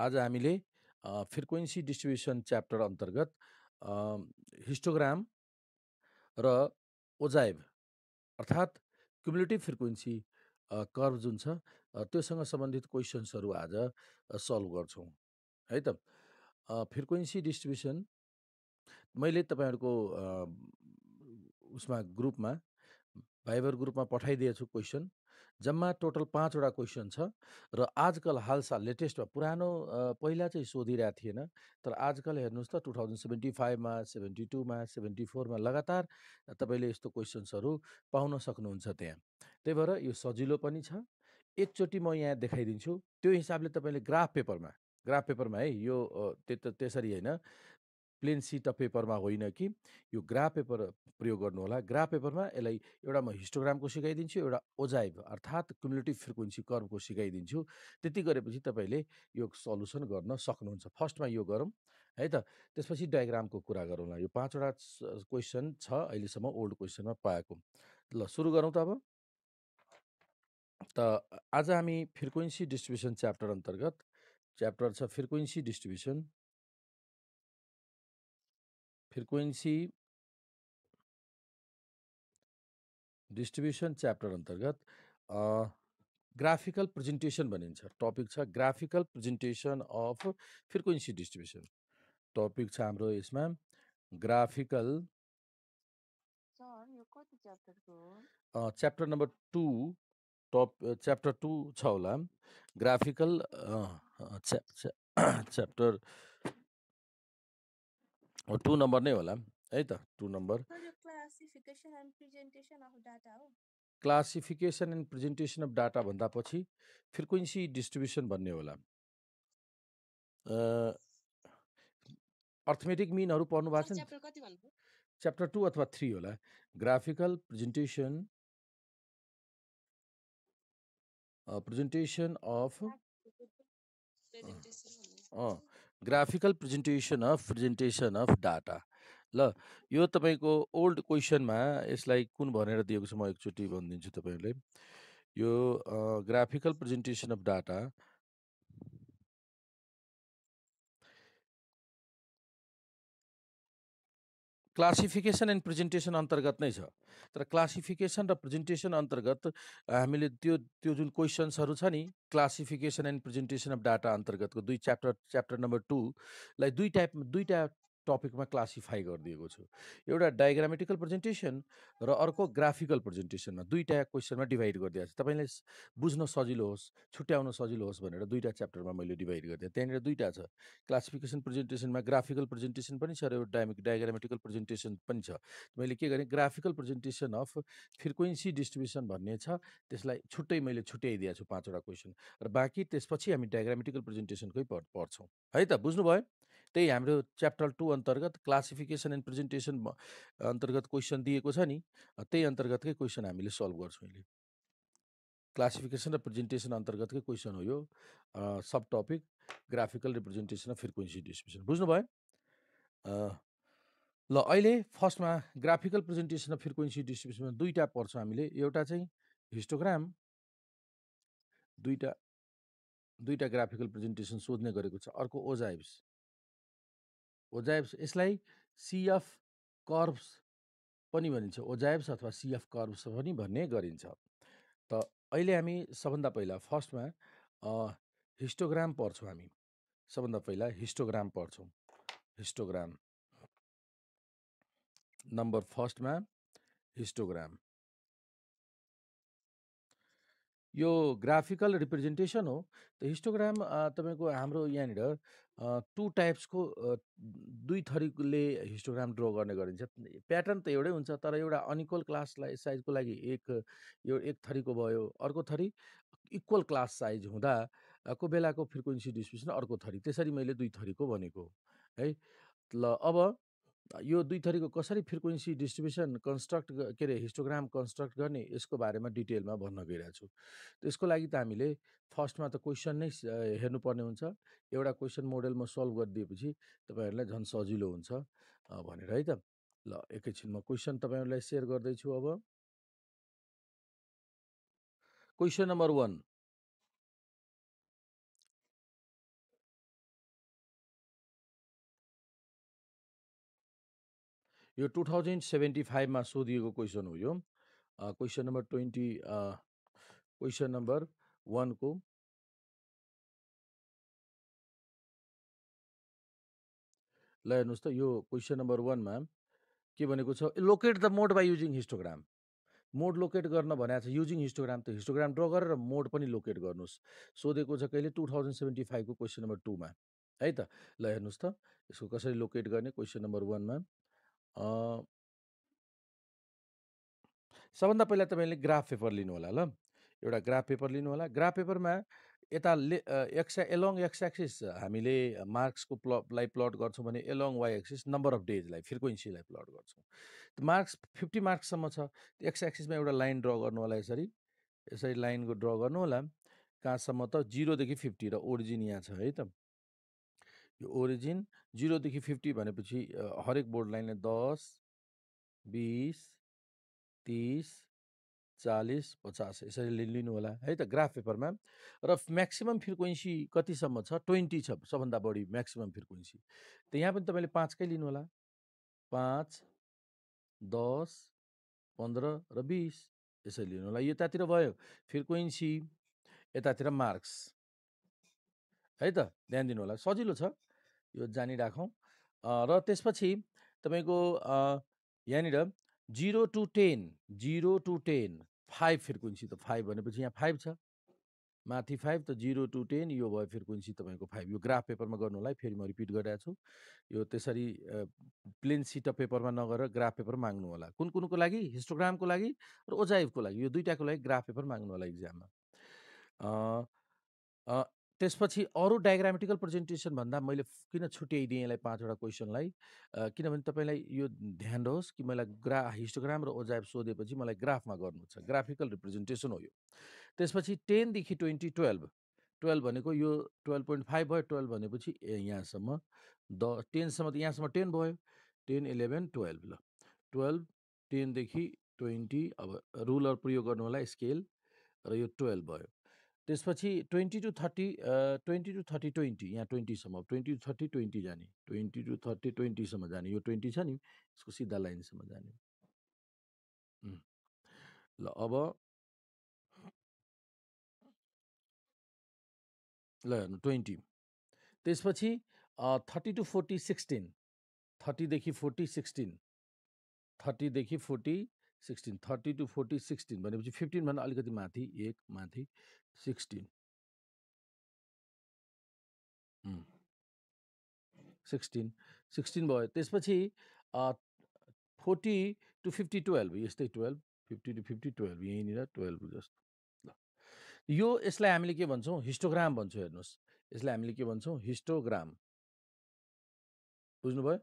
आज हामीले frequency distribution chapter अन्तर्गत हिस्टोग्राम र ओजाइब अर्थात् क्युमुलेटिभ फ्रिक्वेन्सी कर्भ जुन छ त्योसँग सम्बन्धित क्वेसन्सहरू आज सल्भ गर्छौँ है त फ्रिक्वेन्सी डिस्ट्रिब्युसन मैले तपाईँहरूको उसमा ग्रुपमा भाइबर ग्रुपमा पठाइदिएछु क्वेसन जम्मा टोटल पाँचवटा वटा क्वेसन छ र आजकल हालसाल लेटेस्टमा पुरानो पहिला चाहिँ सोधिरहेको थिएन तर आजकल हेर्नुहोस् त टु थाउजन्ड सेभेन्टी फाइभमा सेभेन्टी टूमा सेभेन्टी फोरमा लगातार तपाईँले यस्तो क्वेसन्सहरू पाउन सक्नुहुन्छ त्यहाँ। त्यही भएर यो सजिलो पनि छ। एकचोटि म यहाँ देखाइदिन्छु। त्यो हिसाबले तपाईँले ग्राफ पेपरमा ग्राफ पेपरमा है यो त्यो त्यसरी होइन प्लेन सिट अफ पेपरमा होइन कि यो ग्राफ पेपर प्रयोग गर्नुहोला ग्राफ पेपरमा यसलाई एउटा म हिस्टोग्रामको सिकाइदिन्छु एउटा ओजाइब अर्थात् क्युमुलेटिभ फ्रिक्वेन्सी कर्मको सिकाइदिन्छु त्यति गरेपछि तपाईँले यो सल्युसन गर्न सक्नुहुन्छ फर्स्टमा यो गरौँ है त त्यसपछि डायग्रामको कुरा गरौँला यो पाँचवटा क्वेसन छ अहिलेसम्म ओल्ड क्वेसनमा पाएको ल सुरु गरौँ त अब त आज हामी फ्रिक्वेन्सी डिस्ट्रिब्युसन च्याप्टर अन्तर्गत च्याप्टर छ frequency distribution frequency distribution chapter अन्तर्गत ग्राफिकल प्रेजेन्टेसन भनिन्छ टपिक छ graphical presentation of frequency distribution topic छ हाम्रो यसमा graphical chapter number two top chapter two छ होला ग्राफिकल च्याप्टर टु नम्बर नै होला है त two number classification and presentation of data हो classification and presentation of data भन्दा पछि फ्रिक्वेन्सी डिस्ट्रिब्युसन भन्ने होला अर्थमेटिक मिनहरू पढ्नु भएको छ नि च्याप्टर टू अथवा थ्री होला graphical presentation presentation of graphical presentation of presentation of data ल यो तपाईँको ओल्ड क्वेसनमा यसलाई कुन भनेर दिएको छ म एकचोटि भनिदिन्छु तपाईँहरूले यो graphical presentation of data classification and presentation अन्तर्गत नै छ तर क्लासिफिकेसन र प्रेजेन्टेसन अन्तर्गत हामीले त्यो त्यो जुन क्वेसन्सहरू छ नि classification and presentation of data अन्तर्गतको दुई च्याप्टर च्याप्टर नम्बर टूलाई दुई टाइप दुईवटा टपिकमा क्लासिफाई गरिदिएको छु एउटा डायग्रामेटिकल प्रेजेन्टेसन र अर्को ग्राफिकल प्रेजेन्टेसनमा दुईवटा क्वेसनमा डिभाइड गरिदिएको छु तपाईँले बुझ्न सजिलो होस् छुट्याउन सजिलो होस् भनेर दुईवटा च्याप्टरमा मैले डिभाइड गरिदिएँ त्यहाँनिर दुईवटा छ क्लासिफिकेसन प्रेजेन्टेसनमा ग्राफिकल प्रेजेन्टेसन पनि छ र एउटा डायमिक डायग्रामेटिकल प्रेजेन्टेसन पनि छ मैले के गरेँ graphical presentation of frequency distribution भन्ने छ त्यसलाई छुट्टै मैले छुट्याइदिएको छु पाँचवटा क्वेसन र बाँकी त्यसपछि हामी डायग्रामेटिकल प्रेजेन्टेसनकै पढ्छौँ है त बुझ्नुभयो त्यही हाम्रो च्याप्टर टू अन्तर्गत क्लासिफिकेसन एन्ड प्रेजेन्टेसन अन्तर्गत क्वेसन दिएको छ नि त्यही अन्तर्गतकै क्वेसन हामीले सल्भ गर्छौँ अहिले क्लासिफिकेसन र प्रेजेन्टेसन अन्तर्गतकै क्वेसन हो यो सब topic graphical representation of frequency distribution बुझ्नुभयो ल अहिले फर्स्टमा ग्राफिकल प्रेजेन्टेसन अफ फ्रिक्वेन्सी डिस्ट्रिब्युसनमा दुईवटा पर्छ हामीले एउटा चाहिँ हिस्टोग्राम दुईवटा दुईवटा ग्राफिकल प्रेजेन्टेसन सोध्ने गरेको छ अर्को ओजाइब्स ओजाइब्स यसलाई सिएफ कर्ब्स पनि भनिन्छ ओजाइब्स अथवा सिएफ कर्ब्स पनि भन्ने गरिन्छ त अहिले हामी सबभन्दा पहिला फर्स्टमा हिस्टोग्राम पढ्छौँ हामी सबभन्दा पहिला हिस्टोग्राम पढ्छौँ हिस्टोग्राम नम्बर फर्स्टमा हिस्टोग्राम यो ग्राफिकल रिप्रेजेन्टेसन हो त हिस्टोग्राम तपाईँको हाम्रो यहाँनिर टु टाइप्सको दुई थरीले हिस्टोग्राम ड्र गर्ने गरिन्छ। प्याटर्न त एउटै हुन्छ तर एउटा अनइक्वल क्लासलाई साइजको लागि एक यो एक थरीको भयो। अर्को थरी इक्वल क्लास साइज हुँदा को बेलाको फ्रिक्वेन्सी डिस्ट्रिब्युसन अर्को थरी। त्यसरी मैले दुई थरीको भनेको है। ल अब यो दुई थरीको कसरी फ्रिक्वेन्सी डिस्ट्रिब्युसन कन्स्ट्रक्ट के अरे हिस्टोग्राम कन्स्ट्रक्ट गर्ने यसको बारेमा डिटेलमा भन्न गइरहेको छु त्यसको लागि त हामीले फर्स्टमा त क्वेसन नै हेर्नुपर्ने हुन्छ एउटा क्वेसन मोडलमा सल्भ गरिदिएपछि तपाईँहरूलाई झन् सजिलो हुन्छ भनेर है त ल एकैछिन म क्वेसन तपाईँहरूलाई सेयर गर्दैछु अब क्वेसन नम्बर वान यो टु थाउजन्ड सेभेन्टी फाइभमा सोधिएको क्वेसन हो यो question number twenty question number वानको ल हेर्नुहोस् त यो क्वेसन नम्बर वानमा के भनेको छ locate the mode by using histogram mode locate गर्न भनेको छ युजिङ हिस्टोग्राम त हिस्टोग्राम ड्र गरेर मोड पनि लोकेट गर्नुहोस् सोधेको छ कहिले टु थाउजन्ड सेभेन्टी फाइभको क्वेसन नम्बर टूमा है त ल हेर्नुहोस् त यसको कसरी लोकेट गर्ने क्वेसन नम्बर वानमा सबभन्दा ah, पहिला तपाईँले ग्राफ पेपर लिनु होला ल। एउटा ग्राफ पेपर लिनुहोला। ग्राफ पेपरमा यता ले एक्सा एलोङ एक्स एक्सिस हामीले मार्क्सको प्लटलाई प्लट गर्छौँ भने along Y axis number of डेजलाई फ्रिक्वेन्सीलाई प्लट गर्छौँ। मार्क्स फिफ्टी मार्क्ससम्म छ। एक्स एक्सिसमा एउटा लाइन ड्र गर्नु होला यसरी। यसरी लाइनको ड्र गर्नु होला कहाँसम्म त जिरोदेखि फिफ्टी र ओरिजिन यहाँ छ है त। यो ओरिजिन जिरोदेखि फिफ्टी भनेपछि हरेक बोर्ड लाइनले दस बिस तिस चालिस पचास यसरी लिनु होला है त ग्राफ पेपरमा र म्याक्सिमम् फ्रिक्वेन्सी कतिसम्म छ ट्वेन्टी छ सबभन्दा बढी म्याक्सिमम् फ्रिक्वेन्सी त यहाँ पनि तपाईँले पाँचकै लिनु होला पाँच दस पन्ध्र र बिस यसरी लिनु होला यतातिर भयो फ्रिक्वेन्सी यतातिर मार्क्स है त ध्यान दिनु होला सजिलो छ यो जानिराखौँ र त्यसपछि तपाईँको यहाँनिर zero to ten zero to 10 5 frequency त फाइभ भनेपछि यहाँ फाइभ छ माथि फाइभ त जिरो टु टेन यो भयो फ्रिक्वेन्सी तपाईँको फाइभ यो ग्राफ पेपरमा गर्नुलाई फेरि म रिपिट गरिरहेको छु यो त्यसरी प्लेन सिट अफ पेपरमा नगरेर ग्राफ पेपर माग्नु होला कुन कुनको लागि हिस्टोग्रामको लागि र ओजाइभको लागि यो दुइटाको लागि ग्राफ पेपर माग्नु होला इक्जाममा त्यसपछि अरू डायग्रामेटिकल प्रेजेन्टेसनभन्दा मैले किन छुट्याइदिएँ यसलाई पाँचवटा क्वेसनलाई किनभने तपाईँलाई यो ध्यान रहोस् कि मलाई ग्रा हिस्टोग्राम र ओजाइब सोधेपछि मलाई ग्राफमा गर्नु छ ग्राफिकल रिप्रेजेन्टेसन हो यो त्यसपछि टेनदेखि ट्वेन्टी टुवेल्भ टुवेल्भ भनेको यो टुवेल्भ पोइन्ट फाइभ भयो टुवेल्भ भनेपछि यहाँसम्म द टेनसम्म त यहाँसम्म टेन भयो टेन इलेभेन टुवेल्भ ल टुवेल्भ टेनदेखि ट्वेन्टी अब रुलर प्रयोग गर्नु होला स्केल र यो टुवेल्भ भयो त्यसपछि twenty to thirty twenty to thirty twenty यहाँ ट्वेन्टीसम्म ट्वेन्टी टु थर्टी ट्वेन्टी जाने ट्वेन्टी टु थर्टी ट्वेन्टीसम्म जाने यो ट्वेन्टी छ नि यसको सिधा लाइनसम्म जाने ल अब ल हेर्नु ट्वेन्टी त्यसपछि थर्टी टु फोर्टी सिक्सटिन थर्टीदेखि फोर्टी सिक्सटिन थर्टीदेखि forty sixteen thirty to forty sixteen भनेपछि फिफ्टिनभन्दा अलिकति माथि एक माथि सिक्सटिन सिक्सटिन सिक्सटिन भयो त्यसपछि फोर्टी टु फिफ्टी टुवेल्भ यस्तै twelve fifty to fifty twelve यहीँनिर टुवेल्भ जस्तो ल यो यसलाई हामीले के भन्छौँ हिस्टोग्राम भन्छौँ हेर्नुहोस् यसलाई हामीले के भन्छौँ हिस्टोग्राम बुझ्नुभयो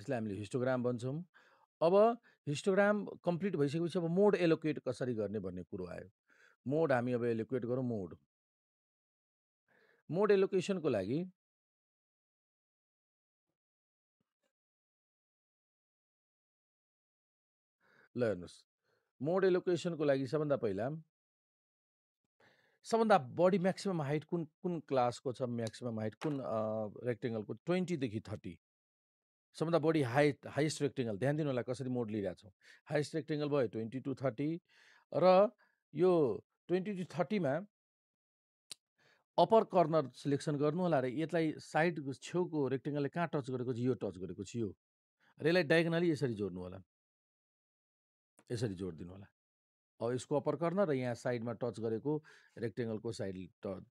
यसलाई हामीले हिस्टोग्राम भन्छौँ अब हिस्टोग्राम कम्प्लिट भइसकेपछि अब मोड एलोकेट कसरी गर्ने भन्ने कुरो आयो मोड हामी अब एलोकेट गरौँ मोड मोड एलोकेसनको लागि ल हेर्नुहोस् मोड एलोकेसनको लागि सबभन्दा पहिला सबभन्दा बढी म्याक्सिमम् हाइट कुन कुन क्लासको छ म्याक्सिमम् हाइट कुन रेक्टेङ्गलको ट्वेन्टीदेखि थर्टी सबभन्दा बढी हाई हाइएस्ट रेक्टेङ्गल ध्यान दिनु होला कसरी मोड लिइरहेको छौँ हाइस्ट रेक्टेङ्गल भयो ट्वेन्टी टू थर्टी र यो ट्वेन्टी टू थर्टीमा अप्पर कर्नर सिलेक्सन गर्नु होला र यसलाई साइड छेउको रेक्टेङ्गलले कहाँ टच गरेको छ यो टच गरेको छ यो र यसलाई डायगनली यसरी जोड्नु होला यसरी जोडिदिनु होला अब यसको अप्पर कर्नर र यहाँ साइडमा टच गरेको रेक्टेङ्गलको साइड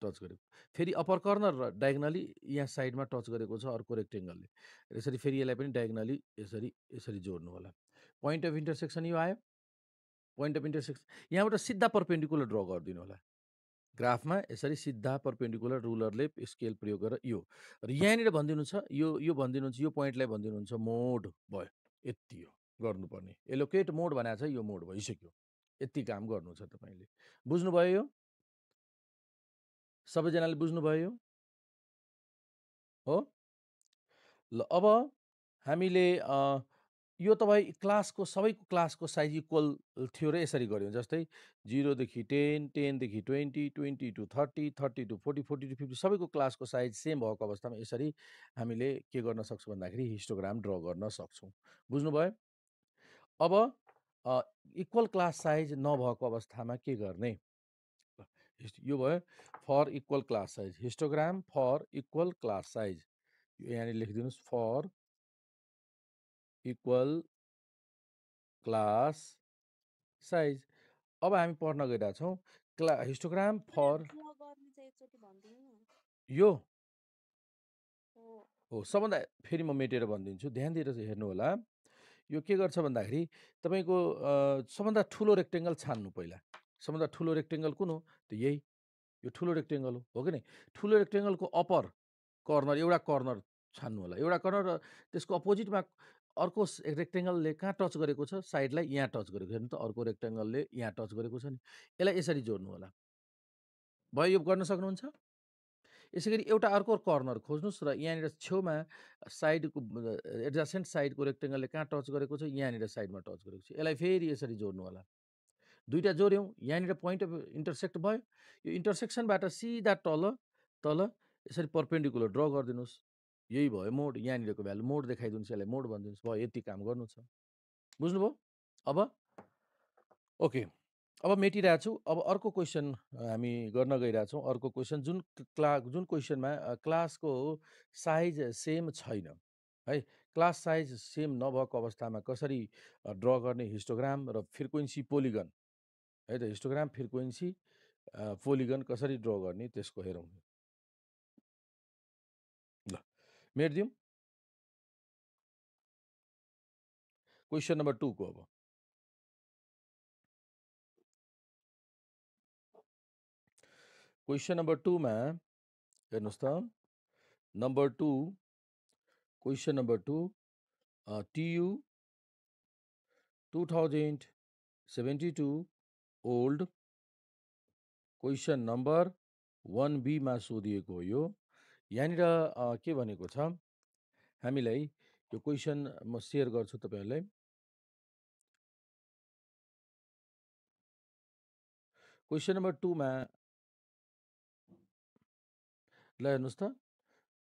टच गरेको फेरि अप्पर कर्नर र डायगनली यहाँ साइडमा टच गरेको छ अर्को रेक्टेङ्गलले यसरी फेरि यसलाई पनि डायगनली यसरी यसरी जोड्नु होला पोइन्ट अफ इन्टरसेक्सन यो आयो पोइन्ट अफ इन्टरसेक्सन यहाँबाट सिधा पर्पेन्डिकुलर ड्र गरिदिनु होला ग्राफमा यसरी सिधा पर्पेन्डिकुलर रुलरले स्केल प्रयोग गरेर यो र यहाँनिर भनिदिनु छ यो यो भनिदिनुहुन्छ यो पोइन्टलाई भनिदिनुहुन्छ मोड भयो यति हो गर्नुपर्ने एलोकेट मोड भनेको छ यो मोड भइसक्यो यति काम गर्नु छ तपाईँले बुझ्नुभयो यो सबैजनाले बुझ्नुभयो हो ल अब हामीले यो तपाईँ क्लासको सबैको क्लासको साइज इक्वल थियो र यसरी गऱ्यौँ जस्तै जिरोदेखि टेन टेनदेखि twenty twenty to thirty thirty to forty forty to fifty सबैको क्लासको साइज सेम भएको अवस्थामा यसरी हामीले के गर्न सक्छौँ भन्दाखेरि हिस्टोग्राम ड्र गर्न सक्छौँ बुझ्नुभयो अब इक्वल क्लास साइज नभएको अवस्थामा के गर्ने यो भयो for equal class size histogram for equal class size यहाँनिर लेखिदिनुहोस् फर इक्वल क्लास साइज अब हामी पढ्न गइरहेछौँ क्ला हिस्टोग्राम फर यो हो सबभन्दा फेरि म मेटेर भनिदिन्छु ध्यान दिएर हेर्नु होला यो के गर्छ भन्दाखेरि तपाईँको सबभन्दा ठुलो रेक्टेङ्गल छान्नु पहिला सबभन्दा ठुलो रेक्टेङ्गल कुन हो त यही यो ठुलो रेक्टेङ्गल हो हो कि नै ठुलो रेक्टेङ्गलको अप्पर कर्नर एउटा कर्नर छान्नु होला एउटा कर्नर त्यसको अपोजिटमा अर्को रेक्टेङ्गलले कहाँ टच गरेको छ साइडलाई यहाँ टच गरेको छ नि त अर्को रेक्टेङ्गलले यहाँ टच गरेको छ नि यसलाई यसरी जोड्नु होला भयो यो गर्न सक्नुहुन्छ यसै गरी एउटा अर्को कर्नर खोज्नुहोस् र यहाँनिर छेउमा साइडको एडजासेन्ट साइडको रेक्टेङ्गलले कहाँ टच गरेको छ यहाँनिर साइडमा टच गरेको छ यसलाई फेरि यसरी जोड्नु होला दुईवटा जोड्यौँ यहाँनिर पोइन्ट अफ इन्टरसेक्ट भयो यो इन्टरसेक्सनबाट सिधा तल तल यसरी पर्पेन्डिकुलर ड्र गरिदिनुहोस् यही भयो मोड यहाँनिरको भ्यालु मोड देखाइदिनुहोस् यसलाई मोड भनिदिनुहोस् भयो यति काम गर्नु छ बुझ्नुभयो अब ओके अब मेटिरहेको छु अब अर्को क्वेसन हामी गर्न गइरहेछौँ अर्को क्वेसन जुन क्ला जुन क्वेसनमा क्लासको साइज सेम छैन है क्लास साइज सेम नभएको अवस्थामा कसरी ड्र गर्ने हिस्टोग्राम र फ्रिक्वेन्सी पोलिगन है त हिस्टोग्राम फ्रिक्वेन्सी पोलिगन कसरी ड्र गर्ने त्यसको हेरौँ ल मेटिदिउँ क्वेसन नम्बर टूको अब क्वेसन नम्बर टूमा हेर्नुहोस् त number two question number two TU two thousand seventy two old question number one बीमा सोधिएको हो यो यहाँनिर के भनेको छ हामीलाई यो क्वेसन म सेयर गर्छु तपाईँहरूलाई क्वेसन नम्बर टूमा ल हेर्नुहोस् त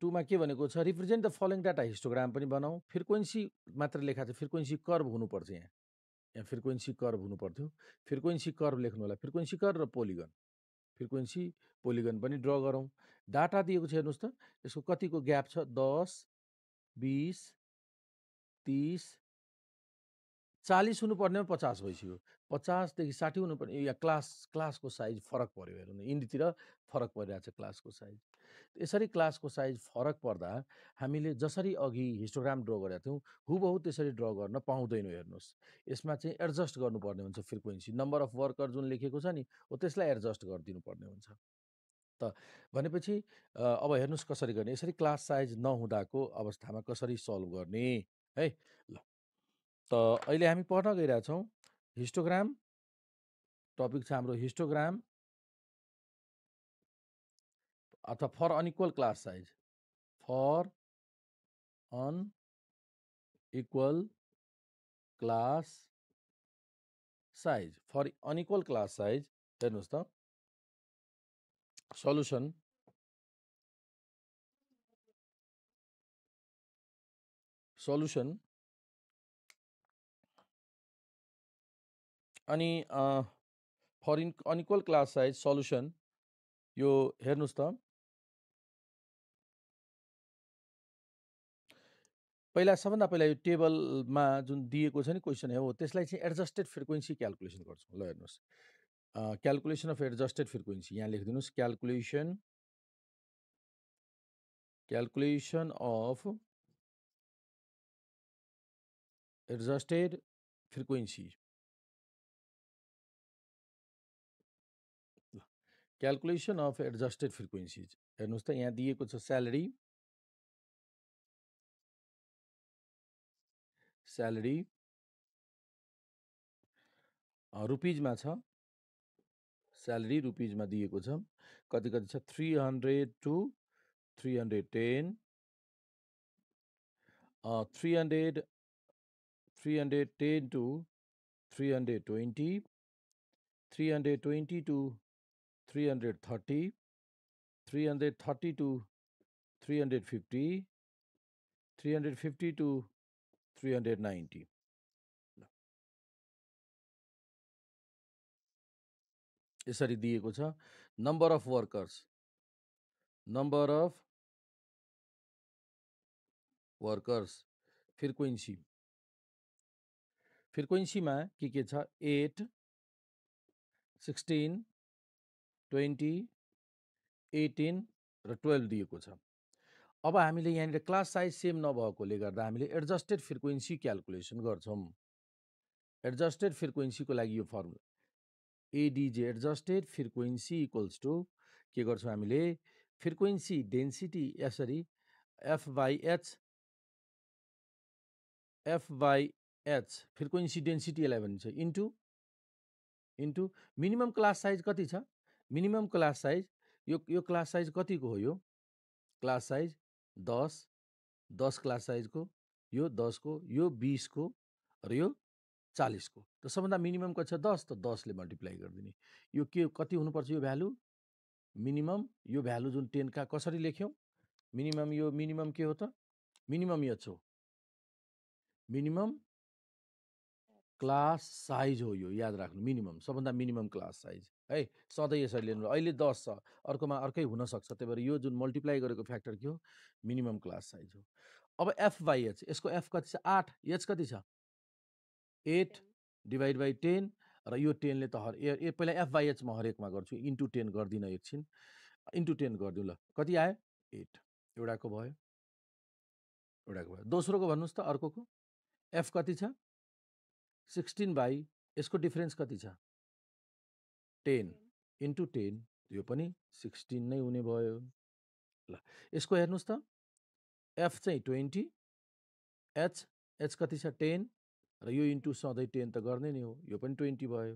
टुमा के भनेको छ represent the following data histogram पनि बनाऊ फ्रिक्वेन्सी मात्र लेखा छ फ्रिक्वेन्सी कर्भ हुनुपर्थ्यो यहाँ यहाँ फ्रिक्वेन्सी कर्भ हुनु पर्थ्यो फ्रिक्वेन्सी कर्भ लेख्नु होला फ्रिक्वेन्सी कर्भ र पोलिगन फ्रिक्वेन्सी पोलिगन पनि ड्र गरौँ डाटा दिएको छ हेर्नुहोस् त यसको कतिको ग्याप छ दस बिस तिस चालिस हुनुपर्नेमा पचास भइसक्यो पचासदेखि साठी हुनुपर्ने यहाँ क्लास क्लासको साइज फरक पऱ्यो हेर्नु हिन्दीतिर फरक परिरहेको छ क्लासको साइज यसरी क्लासको साइज फरक पर्दा हामीले जसरी अघि हिस्टोग्राम ड्र गरेका थियौँ हुबहु त्यसरी ड्र गर्न पाउँदैनौँ हेर्नुहोस् यसमा चाहिँ एडजस्ट गर्नुपर्ने हुन्छ फ्रिक्वेन्सी नम्बर अफ वर्कर जुन लेखेको छ नि हो त्यसलाई एडजस्ट गरिदिनुपर्ने हुन्छ त भनेपछि अब हेर्नुहोस् कसरी गर्ने यसरी क्लास साइज नहुँदाको अवस्थामा कसरी सल्भ गर्ने है ल त अहिले हामी पढ्न गइरहेछौँ हिस्टोग्राम टपिक छ हाम्रो हिस्टोग्राम अथवा for unequal class size for unequal class size for unequal class size हेर्नुहोस् त सल्युसन सल्युसन अनि for in unequal class size solution यो हेर्नुहोस् त पहिला सबभन्दा पहिला यो टेबलमा जुन दिएको छ नि क्वेसन हो त्यसलाई चाहिँ एडजस्टेड फ्रिक्वेन्सी क्यालकुलेसन गर्छौँ ल हेर्नुहोस् क्यालकुलेसन अफ एडजस्टेड फ्रिक्वेन्सी यहाँ लेखिदिनुहोस् calculation calculation of adjusted frequency calculation of adjusted frequencies हेर्नुहोस् त यहाँ दिएको छ स्यालेरी सैलरी रुपीज में सैलरी रुपीज में दी कति कति hundred to three hundred ten three hundred three hundred ten to three hundred twenty three hundred twenty to three hundred thirty three hundred thirty to three hundred fifty three hundred fifty to three hundred ninety यसरी दिएको छ number of workers number of workers frequency फ्रिक्वेन्सीमा के के छ eight sixteen twenty eighteen र twelve दिएको छ अब हामीले यहाँनिर क्लास साइज सेम नभएकोले गर्दा हामीले एडजस्टेड फ्रिक्वेन्सी क्यालकुलेसन गर्छौँ एडजस्टेड फ्रिक्वेन्सीको लागि यो फर्मुला एडिजे एडजस्टेड फ्रिक्वेन्सी इक्वल्स टु के गर्छौँ हामीले फ्रिक्वेन्सी डेन्सिटी यसरी F by H F by H frequency density यसलाई भनिन्छ into into minimum class size कति छ मिनिमम क्लास साइज यो यो क्लास साइज कतिको हो यो क्लास साइज दस दस क्लास साइजको यो दसको यो बिसको र यो चालिसको त सबभन्दा मिनिमम कति छ दस त दसले मल्टिप्लाई गरिदिने यो के कति हुनुपर्छ यो भ्यालु मिनिमम यो भ्यालु जुन टेनका कसरी लेख्यौँ मिनिमम यो मिनिमम के हो त मिनिमम यच हो मिनिमम क्लास साइज हो यो याद राख्नु मिनिमम सबभन्दा मिनिमम क्लास साइज है सधैँ यसरी लिनु अहिले दस छ अर्कोमा अर्कै हुनसक्छ त्यही भएर यो जुन मल्टिप्लाई गरेको फ्याक्टर के हो मिनिमम क्लास साइज हो अब एफ बाई एच यसको एफ कति छ आठ एच कति छ एट डिभाइड बाई टेन र यो टेनले त हर ए पहिला एफ बाई एचमा हरेकमा गर्छु इन्टु टेन गर्दिनँ एकछिन इन्टु टेन गरिदिउँ ल कति आयो एट एउटाको भयो एउटाको भयो दोस्रोको भन्नुहोस् त अर्को एफ कति छ सिक्सटिन बाई यसको डिफरेन्स कति छ टेन इन्टु टेन यो पनि सिक्सटिन नै हुने भयो ल यसको हेर्नुहोस् त एफ चाहिँ ट्वेन्टी एच एच कति छ टेन र यो इन्टु सधैँ टेन त गर्ने नै हो यो पनि ट्वेन्टी भयो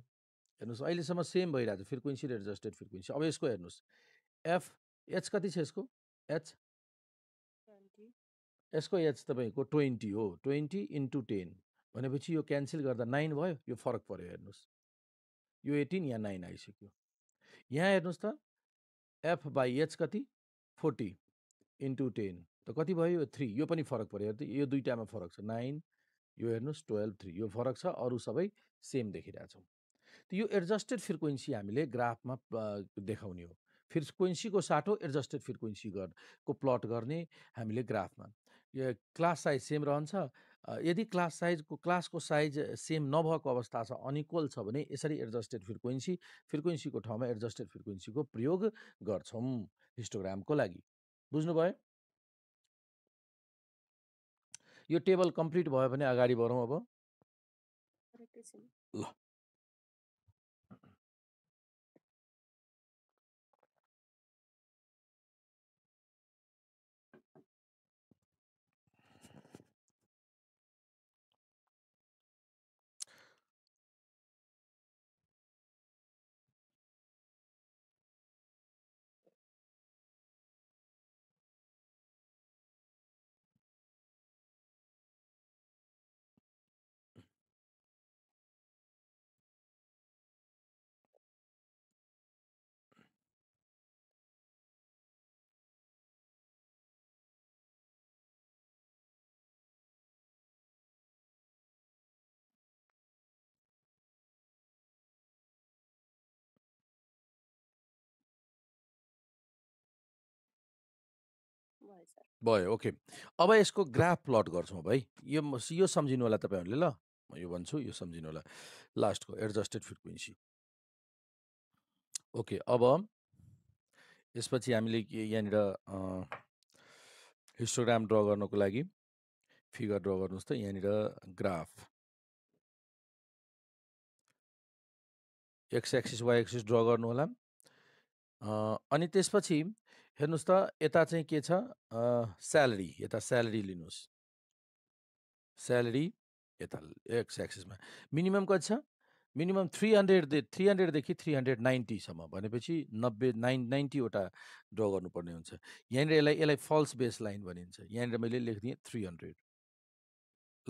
हेर्नुहोस् अहिलेसम्म सेम भइरहेको छ फ्रिक्वेन्सी र एडजस्टेड फ्रिक्वेन्सी अब यसको हेर्नुहोस् एफ एच कति छ यसको एच यसको एच तपाईँको ट्वेन्टी हो ट्वेन्टी इन्टु टेन भनेपछि यो क्यान्सल गर्दा नाइन भयो यो फरक पऱ्यो हेर्नुहोस् यो एटिन यहाँ नाइन आइसक्यो यहाँ हेर्नुहोस् त एफ बाई एच कति फोर्टी इन्टु टेन त कति भयो यो थ्री यो पनि फरक पऱ्यो हेर्दै यो दुइटामा फरक छ नाइन यो हेर्नुहोस् टुवेल्भ थ्री यो फरक छ अरू सबै सेम देखिरहेछौँ त यो एडजस्टेड फ्रिक्वेन्सी हामीले ग्राफमा देखाउने हो फ्रिक्वेन्सीको साटो एडजस्टेड फ्रिक्वेन्सी गर् को प्लट गर्ने हामीले ग्राफमा यो क्लास साइज सेम रहन्छ यदि क्लास साइजको क्लासको साइज सेम नभएको अवस्था छ अनिक्वल छ भने यसरी एडजस्टेड फ्रिक्वेन्सी फ्रिक्वेन्सीको ठाउँमा एडजस्टेड फ्रिक्वेन्सीको प्रयोग गर्छौँ हिस्टोग्रामको लागि बुझ्नुभयो यो टेबल कम्प्लिट भयो भने अगाडि बढौँ अब ल भयो ओके अब यसको ग्राफ प्लट गर्छौँ भाइ यो यो सम्झिनु होला तपाईँहरूले ल म यो भन्छु यो सम्झिनु होला लास्टको एडजस्टेड फ्रिक्वेन्सी ओके अब यसपछि हामीले यहाँनिर हिस्टोग्राम ड्र गर्नको लागि फिगर ड्र गर्नुहोस् त यहाँनिर graph X axis Y axis draw गर्नुहोला अनि त्यसपछि हेर्नुहोस् त यता चाहिँ के छ स्यालेरी यता स्यालेरी लिनुहोस् स्यालेरी यता एक्स एक्सिसमा मिनिमम कति छ मिनिमम थ्री हन्ड्रेड थ्री हन्ड्रेडदेखि थ्री हन्ड्रेड नाइन्टीसम्म भनेपछि नब्बे नाइन नाइन्टीवटा ड्र गर्नुपर्ने हुन्छ यहाँनिर यसलाई यसलाई फल्स बेस लाइन भनिन्छ यहाँनिर मैले लेखिदिएँ थ्री हन्ड्रेड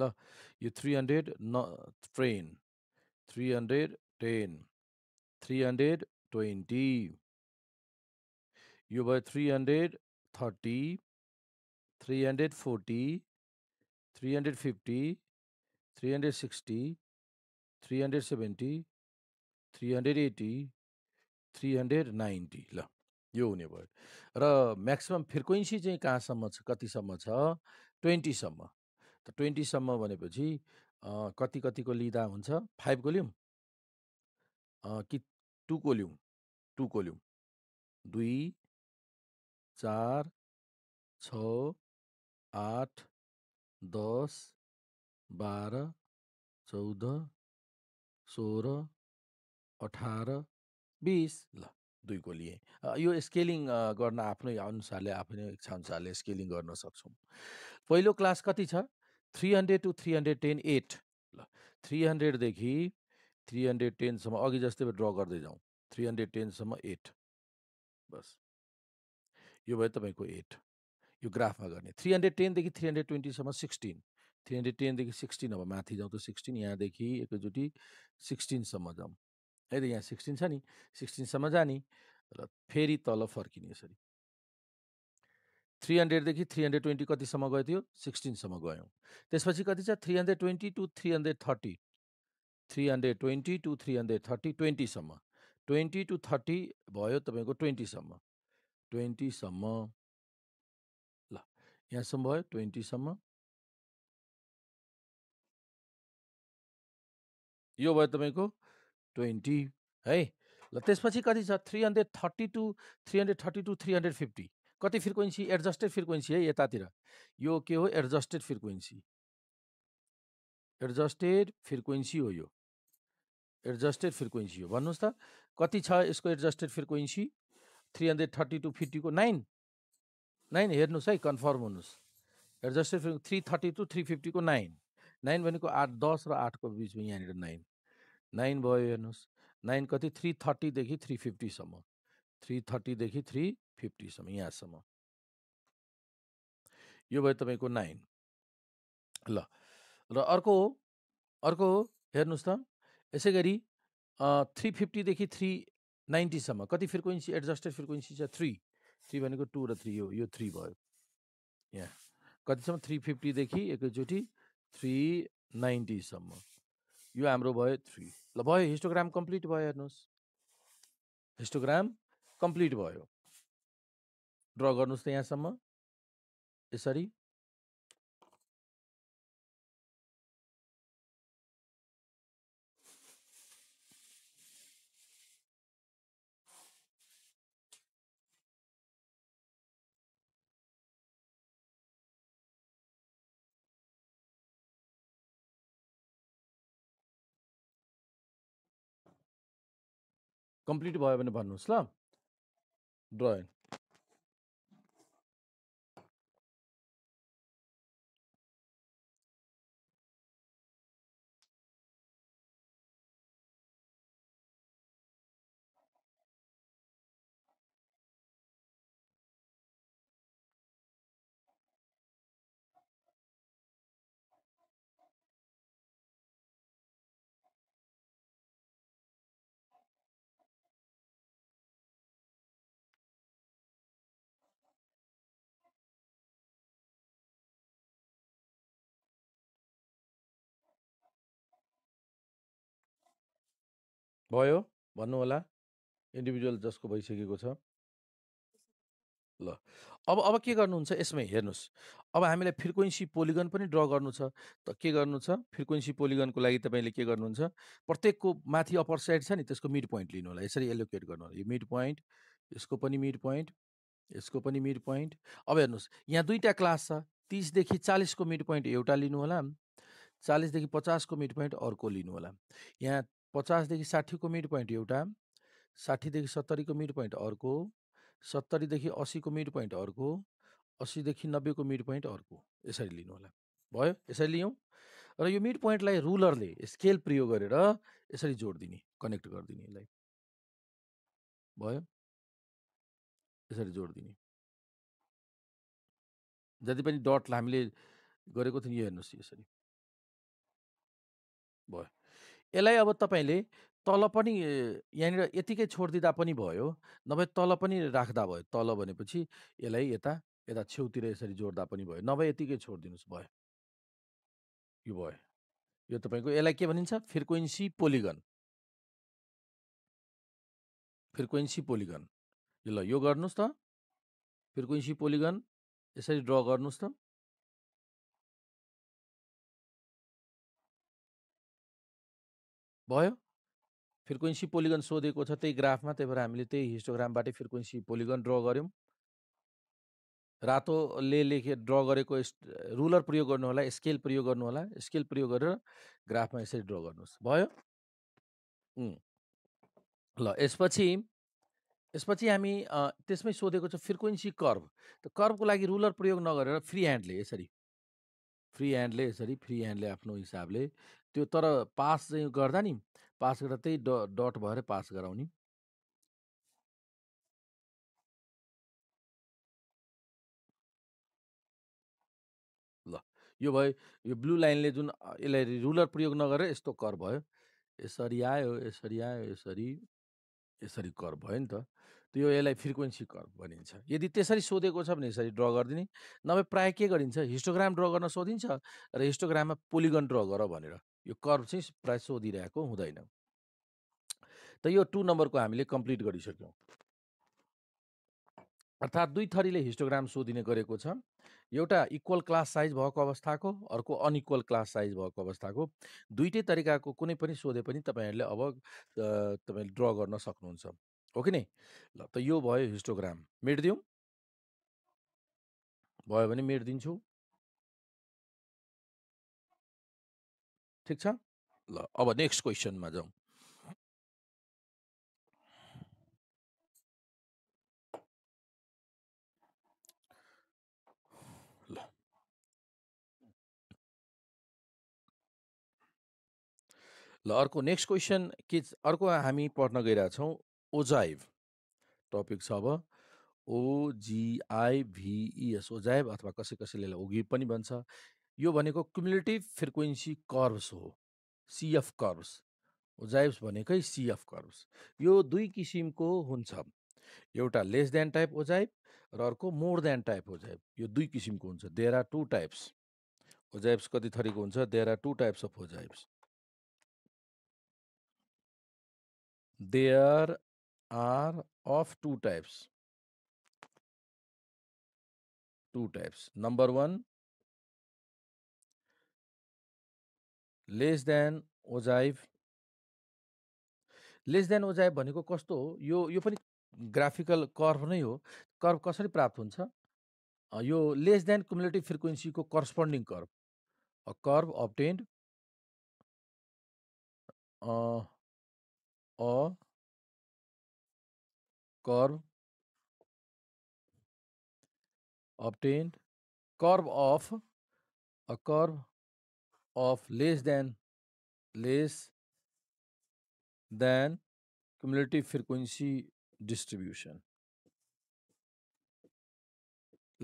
ल यो थ्री हन्ड्रेड न ट्रेन three hundred ten three hundred twenty यो भयो three hundred thirty three hundred forty three hundred fifty three hundred sixty three hundred seventy three hundred eighty three hundred ninety ल यो हुने भयो र म्याक्सिमम् फ्रिक्वेन्सी चाहिँ कहाँसम्म छ कतिसम्म छ ट्वेन्टीसम्म त ट्वेन्टीसम्म भनेपछि कति कतिको लिँदा हुन्छ फाइभको लिउँ कि टुको लिउँ टुको लिउँ दुई चार छ आठ दस बाह्र चौध सोह्र अठार बिस ल दुईको लिएँ यो स्केलिङ गर्न आफ्नै अनुसारले आफ्नै इच्छाअनुसारले स्केलिङ गर्न सक्छौँ पहिलो क्लास कति छ three hundred to three hundred ten eight ल थ्री हन्ड्रेडदेखि थ्री हन्ड्रेड टेनसम्म अघि जस्तै ड्र गर्दै जाउँ थ्री हन्ड्रेड टेनसम्म एट बस यो भयो तपाईँको एट यो ग्राफमा गर्ने थ्री हन्ड्रेड टेनदेखि थ्री हन्ड्रेड ट्वेन्टीसम्म सिक्सटिन थ्री हन्ड्रेड टेनदेखि सिक्सटिन अब माथि जाउँ त सिक्सटिन यहाँदेखि एकैचोटि सिक्सटिनसम्म जाउँ है त यहाँ सिक्सटिन छ नि सिक्सटिनसम्म जाने र फेरि तल फर्किने यसरी थ्री हन्ड्रेडदेखि थ्री हन्ड्रेड ट्वेन्टी कतिसम्म गयो थियो सिक्सटिनसम्म गयौँ त्यसपछि कति छ three hundred twenty to three hundred thirty three hundred twenty to three hundred thirty ट्वेन्टीसम्म ट्वेन्टी टु थर्टी भयो तपाईँको ट्वेन्टीसम्म ट्वेन्टीसम्म ल यहाँसम्म भयो ट्वेन्टीसम्म यो भयो तपाईँको ट्वेन्टी है ल त्यसपछि कति छ three hundred thirty to three hundred thirty to three hundred fifty कति फ्रिक्वेन्सी एडजस्टेड फ्रिक्वेन्सी है यतातिर यो के हो एडजस्टेड फ्रिक्वेन्सी एडजस्टेड फ्रिक्वेन्सी हो यो एडजस्टेड फ्रिक्वेन्सी हो भन्नुहोस् त कति छ यसको adjusted frequency three hundred thirty to फिफ्टीको नाइन नाइन हेर्नुहोस् है कन्फर्म हुनुहोस् एडजस्टेड फ्रिङ थ्री थर्टी टू थ्री फिफ्टीको नाइन नाइन भनेको आठ दस र आठको बिचमा यहाँनिर नाइन नाइन भयो हेर्नुहोस् नाइन कति थ्री थर्टीदेखि थ्री फिफ्टीसम्म थ्री थर्टीदेखि थ्री फिफ्टीसम्म यहाँसम्म यो भयो तपाईँको नाइन ल र अर्को अर्को हेर्नुहोस् त यसै गरी थ्री फिफ्टीदेखि थ्री नाइन्टीसम्म कति फ्रिक्वेन्सी एडजस्टेड फ्रिक्वेन्सी छ थ्री थ्री भनेको टू र थ्री हो यो थ्री भयो यहाँ कतिसम्म थ्री फिफ्टीदेखि एकैचोटि थ्री नाइन्टीसम्म यो हाम्रो भयो थ्री ल भयो हिस्टोग्राम कम्प्लिट भयो हेर्नुहोस् हिस्टोग्राम कम्प्लिट भयो ड्र गर्नुहोस् त यहाँसम्म यसरी कम्प्लिट भयो भने भन्नुहोस् ल ड्रइङ भयो भन्नु होला इन्डिभिजुअल जसको भइसकेको छ। ल, अब अब के गर्नुहुन्छ यसमै हेर्नुहोस्, अब हामीलाई फ्रिक्वेन्सी पोलिगन पनि ड्र गर्नु छ। त के गर्नु छ फ्रिक्वेन्सी पोलिगनको लागि तपाईँले के गर्नुहुन्छ प्रत्येकको माथि अप्पर साइड छ नि त्यसको मिड पोइन्ट लिनु होला यसरी एलोकेट गर्नु होला यो मिड पोइन्ट, यसको पनि मिड पोइन्ट, यसको पनि मिड पोइन्ट। अब हेर्नुहोस् यहाँ दुईवटा क्लास छ तिसदेखि चालिसको मिड पोइन्ट एउटा लिनुहोला, 40 देखि 50 मिड पोइन्ट अर्को होला यहाँ पचासदेखि साठीको मिड पोइन्ट एउटा साठीदेखि सत्तरीको मिड पोइन्ट अर्को सत्तरीदेखि असीको मिड पोइन्ट अर्को असीदेखि नब्बेको मिड पोइन्ट अर्को यसरी लिनु होला भयो यसरी लियौँ र यो मिड पोइन्टलाई रुलरले स्केल प्रयोग गरेर यसरी जोड कनेक्ट गरिदिने यसलाई भयो यसरी जोड जति पनि डटलाई हामीले गरेको थियौँ यो हेर्नुहोस् यसरी भयो यसलाई अब तपाईँले तल पनि यहाँनिर यतिकै छोडिदिँदा पनि भयो नभए तल पनि राख्दा भयो तल भनेपछि यसलाई यता यता छेउतिर यसरी जोड्दा पनि भयो नभए यतिकै छोडिदिनुहोस् भयो यो भयो यो तपाईँको यसलाई के भनिन्छ फ्रिक्वेन्सी पोलिगन फ्रिक्वेन्सी पोलिगन ल यो गर्नुहोस् त फ्रिक्वेन्सी पोलिगन यसरी ड्र गर्नुहोस् त भयो फ्रिक्वेन्सी पोलिगन सोधेको छ त्यही ग्राफमा त्यही भएर हामीले त्यही हिस्टोग्रामबाटै फ्रिक्वेन्सी पोलिगन ड्र गऱ्यौँ रातोले लेखे ड्र गरेको रुलर प्रयोग गर्नु होला स्केल प्रयोग गर्नु होला स्केल प्रयोग गरेर ग्राफमा यसरी ड्र गर्नुहोस् भयो ल यसपछि यसपछि हामी त्यसमै सोधेको छ फ्रिक्वेन्सी कर्भ त कर्भको लागि रुलर प्रयोग नगरेर फ्री ह्यान्डले यसरी फ्री ह्यान्डले यसरी फ्री ह्यान्डले आफ्नो हिसाबले त्यो तर पास चाहिँ गर्दा नि पास गर्दा त्यही डट भएर पास गराउने ल यो भयो यो ब्लु लाइनले जुन यसलाई रुलर प्रयोग नगरेर यस्तो कर भयो यसरी आयो यसरी आयो यसरी यसरी कर भयो नि त यो यसलाई फ्रिक्वेन्सी कर्भ भनिन्छ यदि त्यसरी सोधेको छ भने यसरी ड्र गरिदिने नभए प्रायः के गरिन्छ हिस्टोग्राम ड्र गर्न सोधिन्छ र हिस्टोग्राममा पोलिगन ड्र गर भनेर यो कर्भ चाहिँ प्रायः सोधिरहेको हुँदैन त यो टु नम्बरको हामीले कम्प्लिट गरिसक्यौँ अर्थात् दुई थरीले हिस्टोग्राम सोधिने गरेको छ एउटा इक्वल क्लास साइज भएको अवस्थाको अर्को अनइक्वल क्लास साइज भएको अवस्थाको दुइटै तरिकाको कुनै पनि सोधे पनि तपाईँहरूले अब तपाईँले ड्र गर्न सक्नुहुन्छ हो कि नै ल त यो भयो हिस्टोग्राम मेटिदिउँ भयो भने मेटिदिन्छु ठिक छ ल अब नेक्स्ट क्वेसनमा जाउँ ल अर्को नेक्स्ट क्वेसन के अर्को हामी पढ्न गइरहेछौँ ओजाइभ टपिक छ अब ओजिआइभिइएस ओजाइभ e अथवा कसै कसैले ओगी पनि भन्छ यो भनेको क्युमुलेटिभ फ्रिक्वेन्सी कर्भ्स हो सिएफ कर्भ्स ओजाइब्स भनेकै सिएफ कर्भ्स यो दुई किसिमको हुन्छ एउटा लेस देन टाइप ओजाइब र अर्को मोर देन टाइप ओजाइभ यो दुई किसिमको हुन्छ देयर आर टु टाइप्स ओजाइब्स कति थरीको हुन्छ there are two types of ओजाइब्स there are of two types. Two types. Number one, less than ogive less than ogive भनेको कस्तो हो यो यो पनि ग्राफिकल कर्भ नै हो कर्भ कसरी प्राप्त हुन्छ यो लेस देन क्युमुलेटिभ फ्रिक्वेन्सीको corresponding curve curve obtained a curve obtained curve of a curve of less than less than cumulative frequency distribution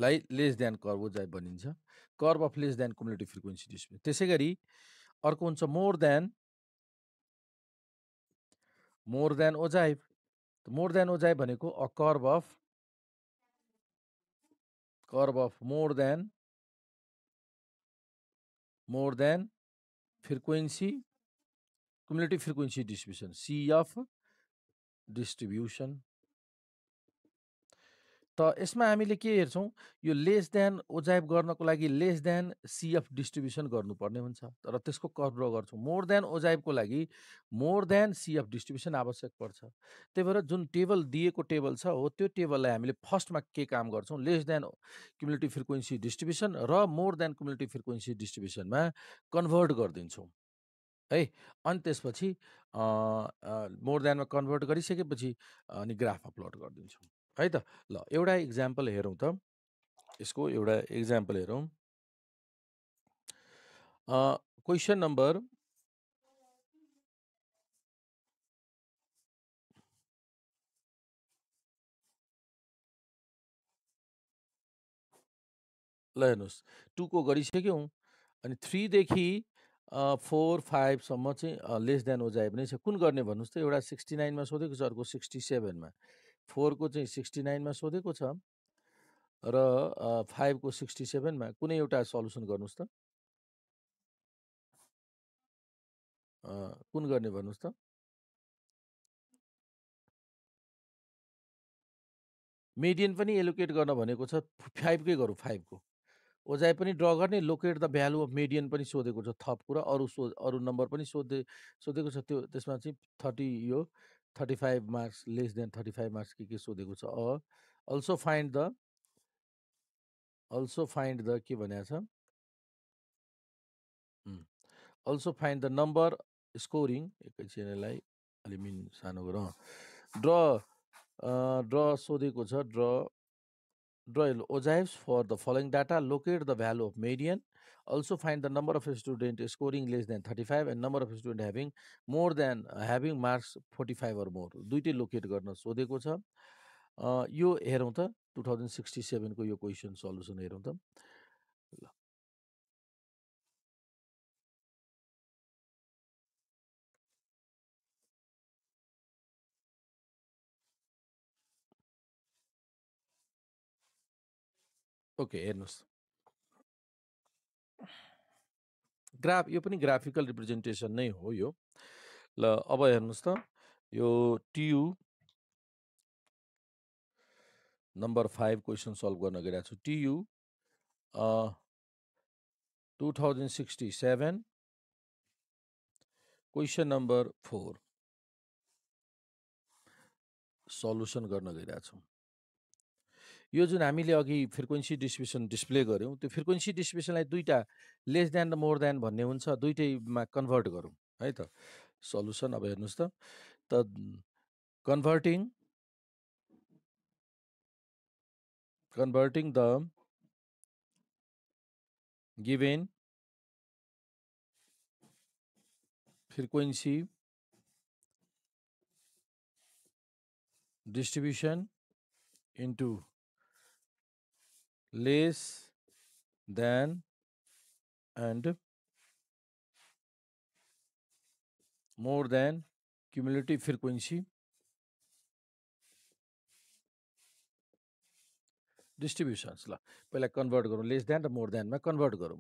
like less than curve jai जाए curve of less than cumulative frequency distribution distribution gari arko huncha more than more than ojive तो more than ogive a curve of curve of more than more than frequency community frequency distribution C of distribution त यसमा हामीले के हेर्छौँ यो less than ओजाइभ गर्नको लागि lace than सिएफ distribution गर्नुपर्ने हुन्छ तर त्यसको कर गर्छौँ मोर देन ओजाइभको लागि मोर देन सिएफ डिस्ट्रिब्युसन आवश्यक पर्छ त्यही भएर जुन टेबल दिएको टेबल छ हो त्यो टेबललाई हामीले फर्स्टमा के काम गर्छौँ less than community frequency distribution र मोर देन कम्युनिटी फ्रिक्वेन्सी डिस्ट्रिब्युसनमा कन्भर्ट गरिदिन्छौँ है अनि त्यसपछि मोर देनमा कन्भर्ट गरिसकेपछि अनि ग्राफ अपलोड गरिदिन्छौँ है त ल एउटा इक्जाम्पल हेरौँ त यसको एउटा इक्जाम्पल हेरौँ क्वेसन नम्बर ल हेर्नुहोस् टूको गरिसक्यौँ अनि थ्रीदेखि फोर फाइभसम्म चाहिँ लेस देन ओजाए पनि छ कुन गर्ने भन्नुहोस् त एउटा सिक्सटी नाइनमा सोधेको छ अर्को सिक्सटी सेभेनमा फोरको चाहिँ सिक्सटी नाइनमा सोधेको छ र फाइभको सिक्सटी सेभेनमा कुनै एउटा सल्युसन गर्नुहोस् त कुन गर्ने भन्नुहोस् त मिडियन पनि एलोकेट गर्न भनेको छ फाइभकै गरौँ फाइभको ओजाइ पनि ड्र गर्ने locate the value of median पनि सोधेको छ थप कुरा अरू सो अरू नम्बर पनि सोधे सोधेको छ त्यो त्यसमा चाहिँ थर्टी यो thirty five marks less than thirty five marks के के सोधेको छ uh also find the also find the के भनेको छ also find the number scoring एकैछिन यसलाई अलि मिन सानो गरौँ ड्र ड्र सोधेको छ draw Doyle ogives for the following data. Locate the value of median. Also find the number of students scoring less than 35 and number of students having more than uh, having marks 45 or more. दुइटै locate गर्न सोधेको छ यो हेरौँ त two thousand sixty सेभेनको यो question solution हेरौँ त ओके हेर्नुहोस् ग्राफ यो पनि ग्राफिकल रिप्रेजेन्टेसन नै हो यो ल अब हेर्नुहोस् त यो TU number five question solve गर्न गइरहेको छु TU two thousand sixty seven question number four solution गर्न गइरहेछौँ यो जुन हामीले अघि फ्रिक्वेन्सी डिस्ट्रिब्युसन डिस्प्ले गऱ्यौँ त्यो फ्रिक्वेन्सी डिस्ट्रिब्युसनलाई दुईवटा लेस देन र मोर देन भन्ने हुन्छ दुइटैमा कन्भर्ट गरौँ है त सल्युसन अब हेर्नुहोस् त त converting converting the given frequency distribution into less than and more than cumulative frequency distributions ल पहिला कन्भर्ट गरौँ लेस देन र मोर देनमा कन्भर्ट गरौँ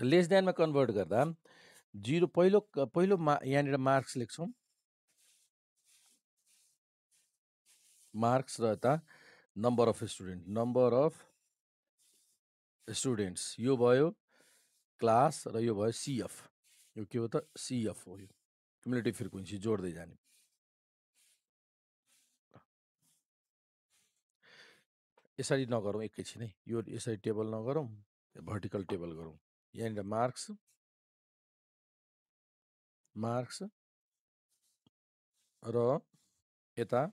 त लेस देनमा कन्भर्ट गर्दा जिरो पहिलो पहिलो मा यहाँनिर मार्क्स लेख्छौँ मार्क्स र यता number of student number of students यो भयो क्लास र यो भयो सिएफ यो के हो त सिएफ हो यो क्युमुलेटिभ फ्रिक्वेन्सी जोड्दै जाने यसरी नगरौँ एकैछिनै यो यसरी टेबल नगरौँ भर्टिकल टेबल गरौँ यहाँनिर मार्क्स मार्क्स र यता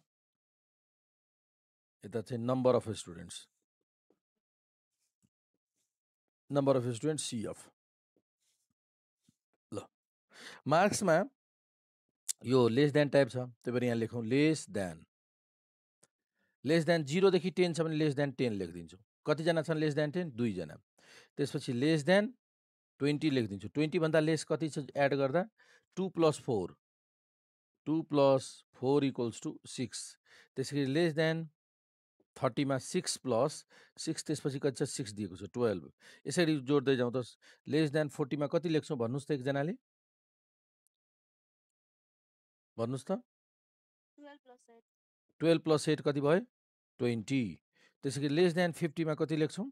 यता चाहिँ number of students number of student CF ल मार्क्समा यो लेस देन टाइप छ त्यही भएर यहाँ लेखौँ लेस देन लेस देन जिरोदेखि टेन छ भने लेस देन टेन लेखिदिन्छु कतिजना छन् लेस देन टेन दुईजना त्यसपछि लेस देन ट्वेन्टी लेखिदिन्छु ट्वेन्टीभन्दा लेस कति छ एड गर्दा two plus four two plus four equals to six त्यसरी लेस देन थर्टीमा सिक्स प्लस सिक्स त्यसपछि कति छ सिक्स दिएको छ टुवेल्भ यसरी जोड्दै जाउँ त लेस देन फोर्टीमा कति लेख्छौँ भन्नुहोस् त एकजनाले भन्नुहोस् त टुवेल्भ प्लस एट कति भयो ट्वेन्टी त्यसै गरी लेस देन फिफ्टीमा कति लेख्छौँ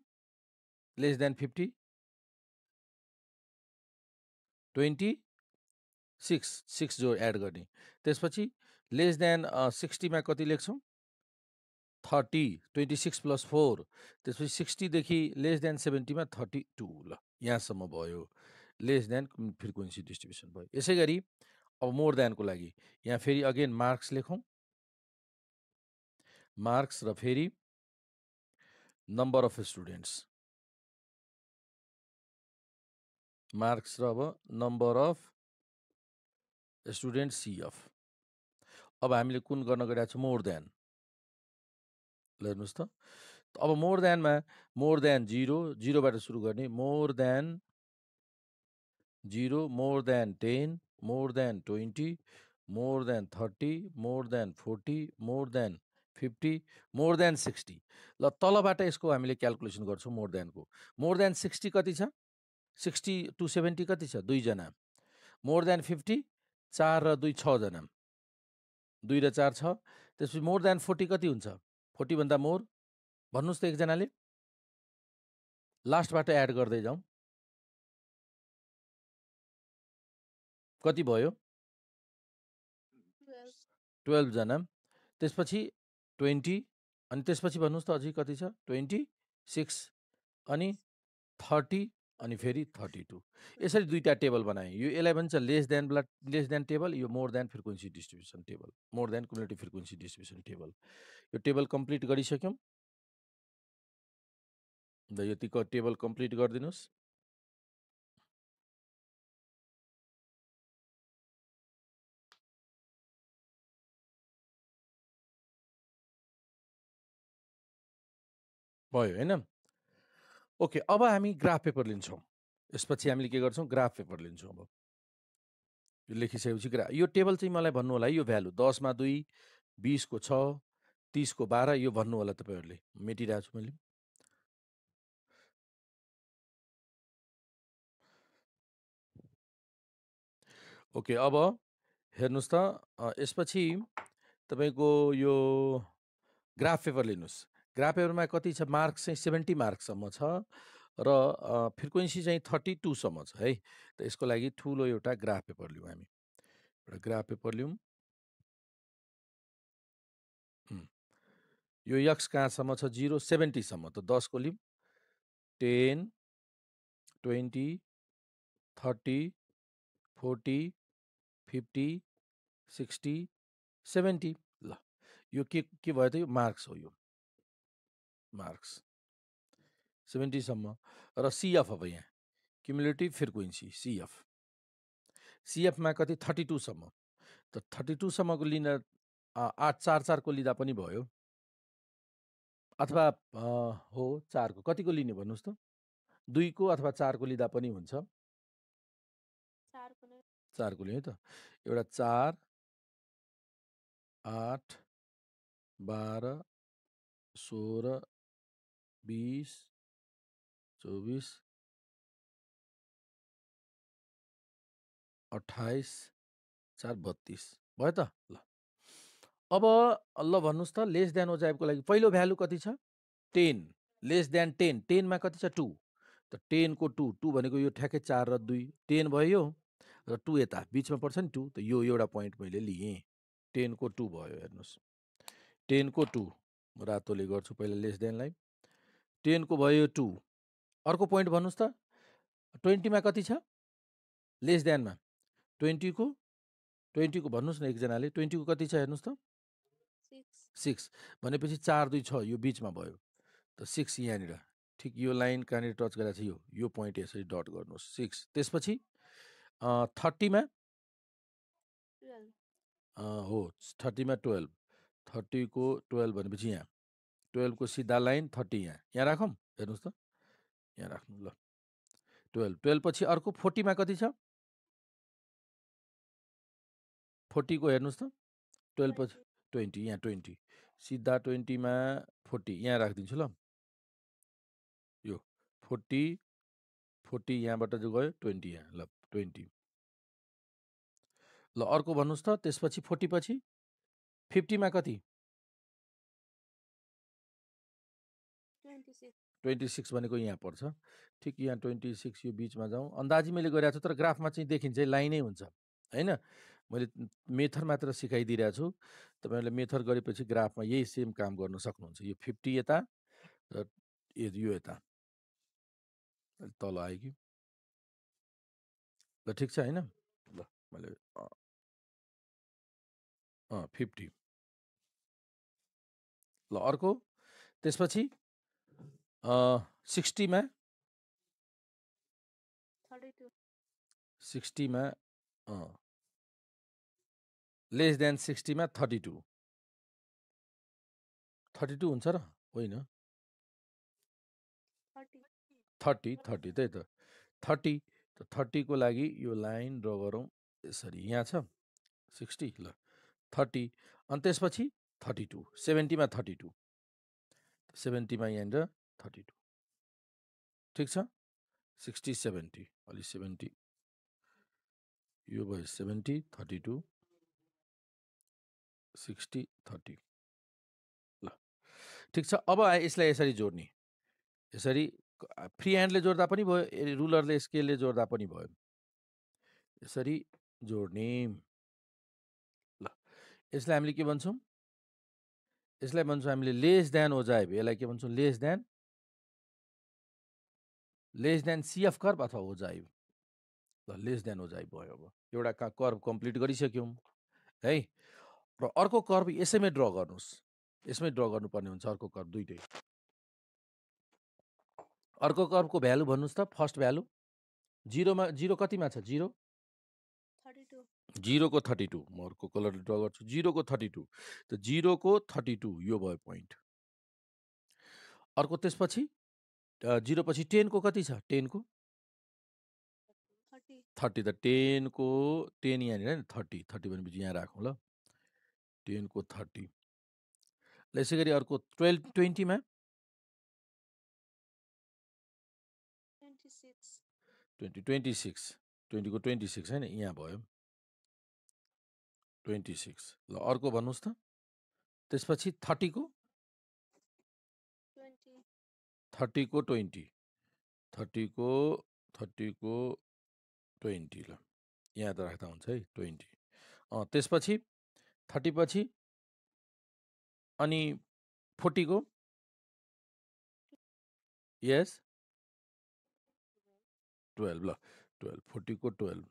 less than fifty twenty six six जो एड गर्ने त्यसपछि लेस देन सिक्सटीमा कति लेख्छौँ thirty twenty six plus four त्यसपछि सिक्सटीदेखि लेस देन सेभेन्टीमा थर्टी टू ल यहाँसम्म भयो लेस देन फ्रिक्वेन्सी डिस्ट्रिब्युसन भयो यसै गरी अब मोर देनको लागि यहाँ फेरि अगेन मार्क्स लेखौँ मार्क्स र फेरि नम्बर अफ स्टुडेन्ट्स मार्क्स र अब नम्बर अफ स्टुडेन्ट सिएफ अब हामीले कुन गर्न गइरहेको छ मोर देन ल हेर्नुहोस् त अब मोर देनमा मोर देन जिरो जिरोबाट सुरु गर्ने more than zero more than ten more than twenty more than thirty more than forty more than fifty more than sixty ल तलबाट यसको हामीले क्यालकुलेसन गर्छौँ मोर देनको मोर देन सिक्सटी कति छ सिक्सटी टु सेभेन्टी कति छ दुईजना मोर देन फिफ्टी चार र दुई छजना दुई र चार छ त्यसपछि मोर देन फोर्टी कति हुन्छ फोर्टीभन्दा मोर भन्नुहोस् त एकजनाले लास्टबाट एड गर्दै जाउँ कति भयो टुवेल्भजना त्यसपछि ट्वेन्टी अनि त्यसपछि भन्नुहोस् त अझै कति छ ट्वेन्टी सिक्स अनि थर्टी अनि फेरि थर्टी टू यसरी दुईवटा टेबल बनाएँ यो यसलाई भन्छ less than blood less than table यो more than frequency distribution table more than community frequency distribution table यो टेबल कम्प्लिट गरिसक्यौँ अन्त यतिको टेबल कम्प्लिट गरिदिनुहोस् भयो होइन ओके अब हामी ग्राफ पेपर लिन्छौँ यसपछि हामीले के गर्छौँ ग्राफ पेपर लिन्छौँ अब यो लेखिसकेपछि ग्रा यो टेबल चाहिँ मलाई भन्नु होला यो भ्यालु दसमा दुई बिसको छ तिसको बाह्र यो भन्नु होला तपाईँहरूले मेटिरहेको छु मैले ओके अब हेर्नुहोस् त यसपछि तपाईँको यो ग्राफ पेपर लिनुहोस् ग्राफ पेपरमा कति छ मार्क्स चाहिँ सेभेन्टी मार्क्ससम्म छ र फ्रिक्वेन्सी चाहिँ थर्टी टूसम्म छ है त यसको लागि ठुलो एउटा ग्राफ पेपर लिउँ हामी एउटा ग्राफ पेपर लिउँ यो यक्स कहाँसम्म छ जिरो सेभेन्टीसम्म त दसको लिउँ ten twenty thirty forty fifty sixty seventy ल यो के के भयो त यो मार्क्स हो यो मार्क्स सेभेन्टीसम्म र सिएफ अब यहाँ क्युमुलेटिभ फ्रिक्वेन्सी सिएफ सिएफमा कति थर्टी टूसम्म त थर्टी टूसम्मको लिन आठ चार चारको लिँदा पनि भयो अथवा हो चारको कतिको लिने भन्नुहोस् त दुईको अथवा चारको लिँदा पनि हुन्छ चारको लिने त एउटा चार आठ बाह्र सोह्र बिस चौबिस अठाइस चार बत्तिस भयो त ल अब ल भन्नुहोस् त लेस देन ओजाइबको लागि पहिलो भ्यालु कति छ टेन लेस देन टेन टेनमा कति छ टू त टेनको टू टू भनेको यो ठ्याक्कै चार र दुई टेन भयो र टू यता बिचमा पर्छ नि टू त यो एउटा पोइन्ट मैले लिएँ टेनको टू भयो हेर्नुहोस् टेनको टू म रातोले गर्छु पहिला लेस देनलाई टेनको भयो टु अर्को पोइन्ट भन्नुहोस् त ट्वेन्टीमा कति छ लेस देनमा ट्वेन्टीको ट्वेन्टीको भन्नुहोस् न एकजनाले ट्वेन्टीको कति छ हेर्नुहोस् त सिक्स भनेपछि चार दुई छ यो बिचमा भयो त सिक्स यहाँनिर ठिक यो लाइन कहाँनिर टच गरेको छ यो यो पोइन्ट यसरी डट गर्नुहोस् सिक्स त्यसपछि थर्टीमा हो थर्टीमा टुवेल्भ थर्टीको टुवेल्भ भनेपछि यहाँ टुवेल्भको सिधा लाइन थर्टी यहाँ यहाँ राखौँ हेर्नुहोस् त यहाँ राख्नु ल टुवेल्भ टुवेल्भ पछि अर्को फोर्टीमा कति छ फोर्टीको हेर्नुहोस् त टुवेल्भ पछि ट्वेन्टी यहाँ ट्वेन्टी सिधा ट्वेन्टीमा फोर्टी यहाँ राखिदिन्छु ल यो फोर्टी फोर्टी यहाँबाट जो गयो ट्वेन्टी यहाँ ल ट्वेन्टी ल अर्को भन्नुहोस् त त्यसपछि फोर्टी पछि फिफ्टीमा कति ट्वेन्टी सिक्स भनेको यहाँ पर्छ ठिक यहाँ ट्वेन्टी सिक्स यो बिचमा जाउँ अन्दाजी मैले गरिरहेको छु तर ग्राफमा चाहिँ देखिन्छ लाइनै हुन्छ होइन मैले मेथड मात्र सिकाइदिइरहेको छु तपाईँहरूले मेथड गरेपछि ग्राफमा यही सेम काम गर्न सक्नुहुन्छ यो फिफ्टी यता र यो यता तल आयो कि ल ठिक छ होइन ल मैले अँ फिफ्टी ल अर्को त्यसपछि सिक्सटी में सिक्सटी में लेस देन सिक्सटीमा थर्टी टू थर्टी टू हुन्छ र होइन थर्टी थर्टी त्यही त थर्टी थर्टीको लागि यो लाइन ड्र गरौँ यसरी यहाँ छ सिक्सटी ल थर्टी अनि त्यसपछि थर्टी टू सेभेन्टीमा थर्टी टू सेभेन्टीमा यहाँनिर थर्टी टू ठिक छ सिक्सटी सेभेन्टी अलि सेभेन्टी यो भयो seventy thirty two sixty thirty ल ठिक छ अब यसलाई यसरी जोड्ने यसरी फ्री ह्यान्डले जोड्दा पनि भयो रुलरले स्केलले जोड्दा पनि भयो यसरी जोड्ने ल यसलाई हामीले के भन्छौँ यसलाई भन्छौँ हामीले लेस देन ओजाइब यसलाई के भन्छौँ less than less than CF curve अथवा ओजाइभ ल लेस देन ओजाइभ भयो अब एउटा कहाँ कर्भ कम्प्लिट गरिसक्यौँ है र अर्को कर्भ यसैमै ड्र गर्नुहोस् यसमै ड्र गर्नुपर्ने हुन्छ अर्को कर्भ दुइटै अर्को कर्भको भ्यालु भन्नुहोस् त फर्स्ट भ्यालु जिरोमा जिरो कतिमा छ जिरो जिरोको थर्टी टू म अर्को कलर ड्र गर्छु जिरोको थर्टी टू त जिरोको थर्टी टू यो भयो पोइन्ट अर्को त्यसपछि जिरो पछि टेनको कति छ टेनको थर्टी त टेनको टेन यहाँनिर नि थर्टी थर्टी भनेपछि यहाँ राखौँ ल टेनको थर्टी ल यसै गरी अर्को ट्वेल्भ ट्वेन्टीमा ट्वेन्टी ट्वेन्टी सिक्स ट्वेन्टीको ट्वेन्टी सिक्स होइन यहाँ भयो ट्वेन्टी सिक्स ल अर्को भन्नुहोस् त त्यसपछि थर्टीको थर्टीको ट्वेन्टी थर्टीको थर्टीको ट्वेन्टी ल यहाँ त राख्दा हुन्छ है ट्वेन्टी अँ त्यसपछि थर्टी पछि अनि फोर्टीको यस टुवेल्भ ल टुवेल्भ फोर्टीको टुवेल्भ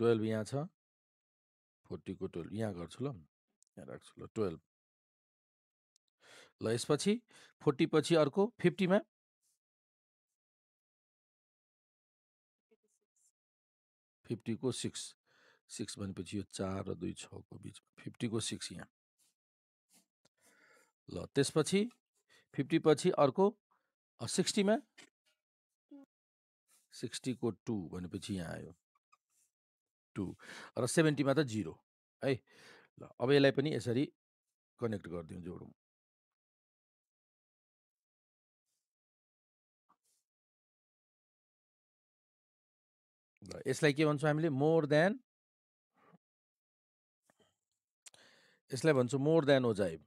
टुवेल्भ यहाँ छ फोर्टीको टुवेल्भ यहाँ गर्छु ल यहाँ राख्छु ल टुवेल्भ ल यसपछि फोर्टी पछि अर्को फिफ्टीमा फिफ्टीको सिक्स सिक्स भनेपछि यो चार र दुई छको बिचमा फिफ्टीको सिक्स यहाँ ल त्यसपछि फिफ्टी पछि अर्को सिक्सटीमा सिक्सटीको टु भनेपछि यहाँ आयो टु र सेभेन्टीमा त जिरो है ल अब यसलाई पनि यसरी कनेक्ट गरिदिउँ जोडौँ यसलाई के भन्छौँ हामीले मोर देन यसलाई भन्छौँ मोर देन ओजाइब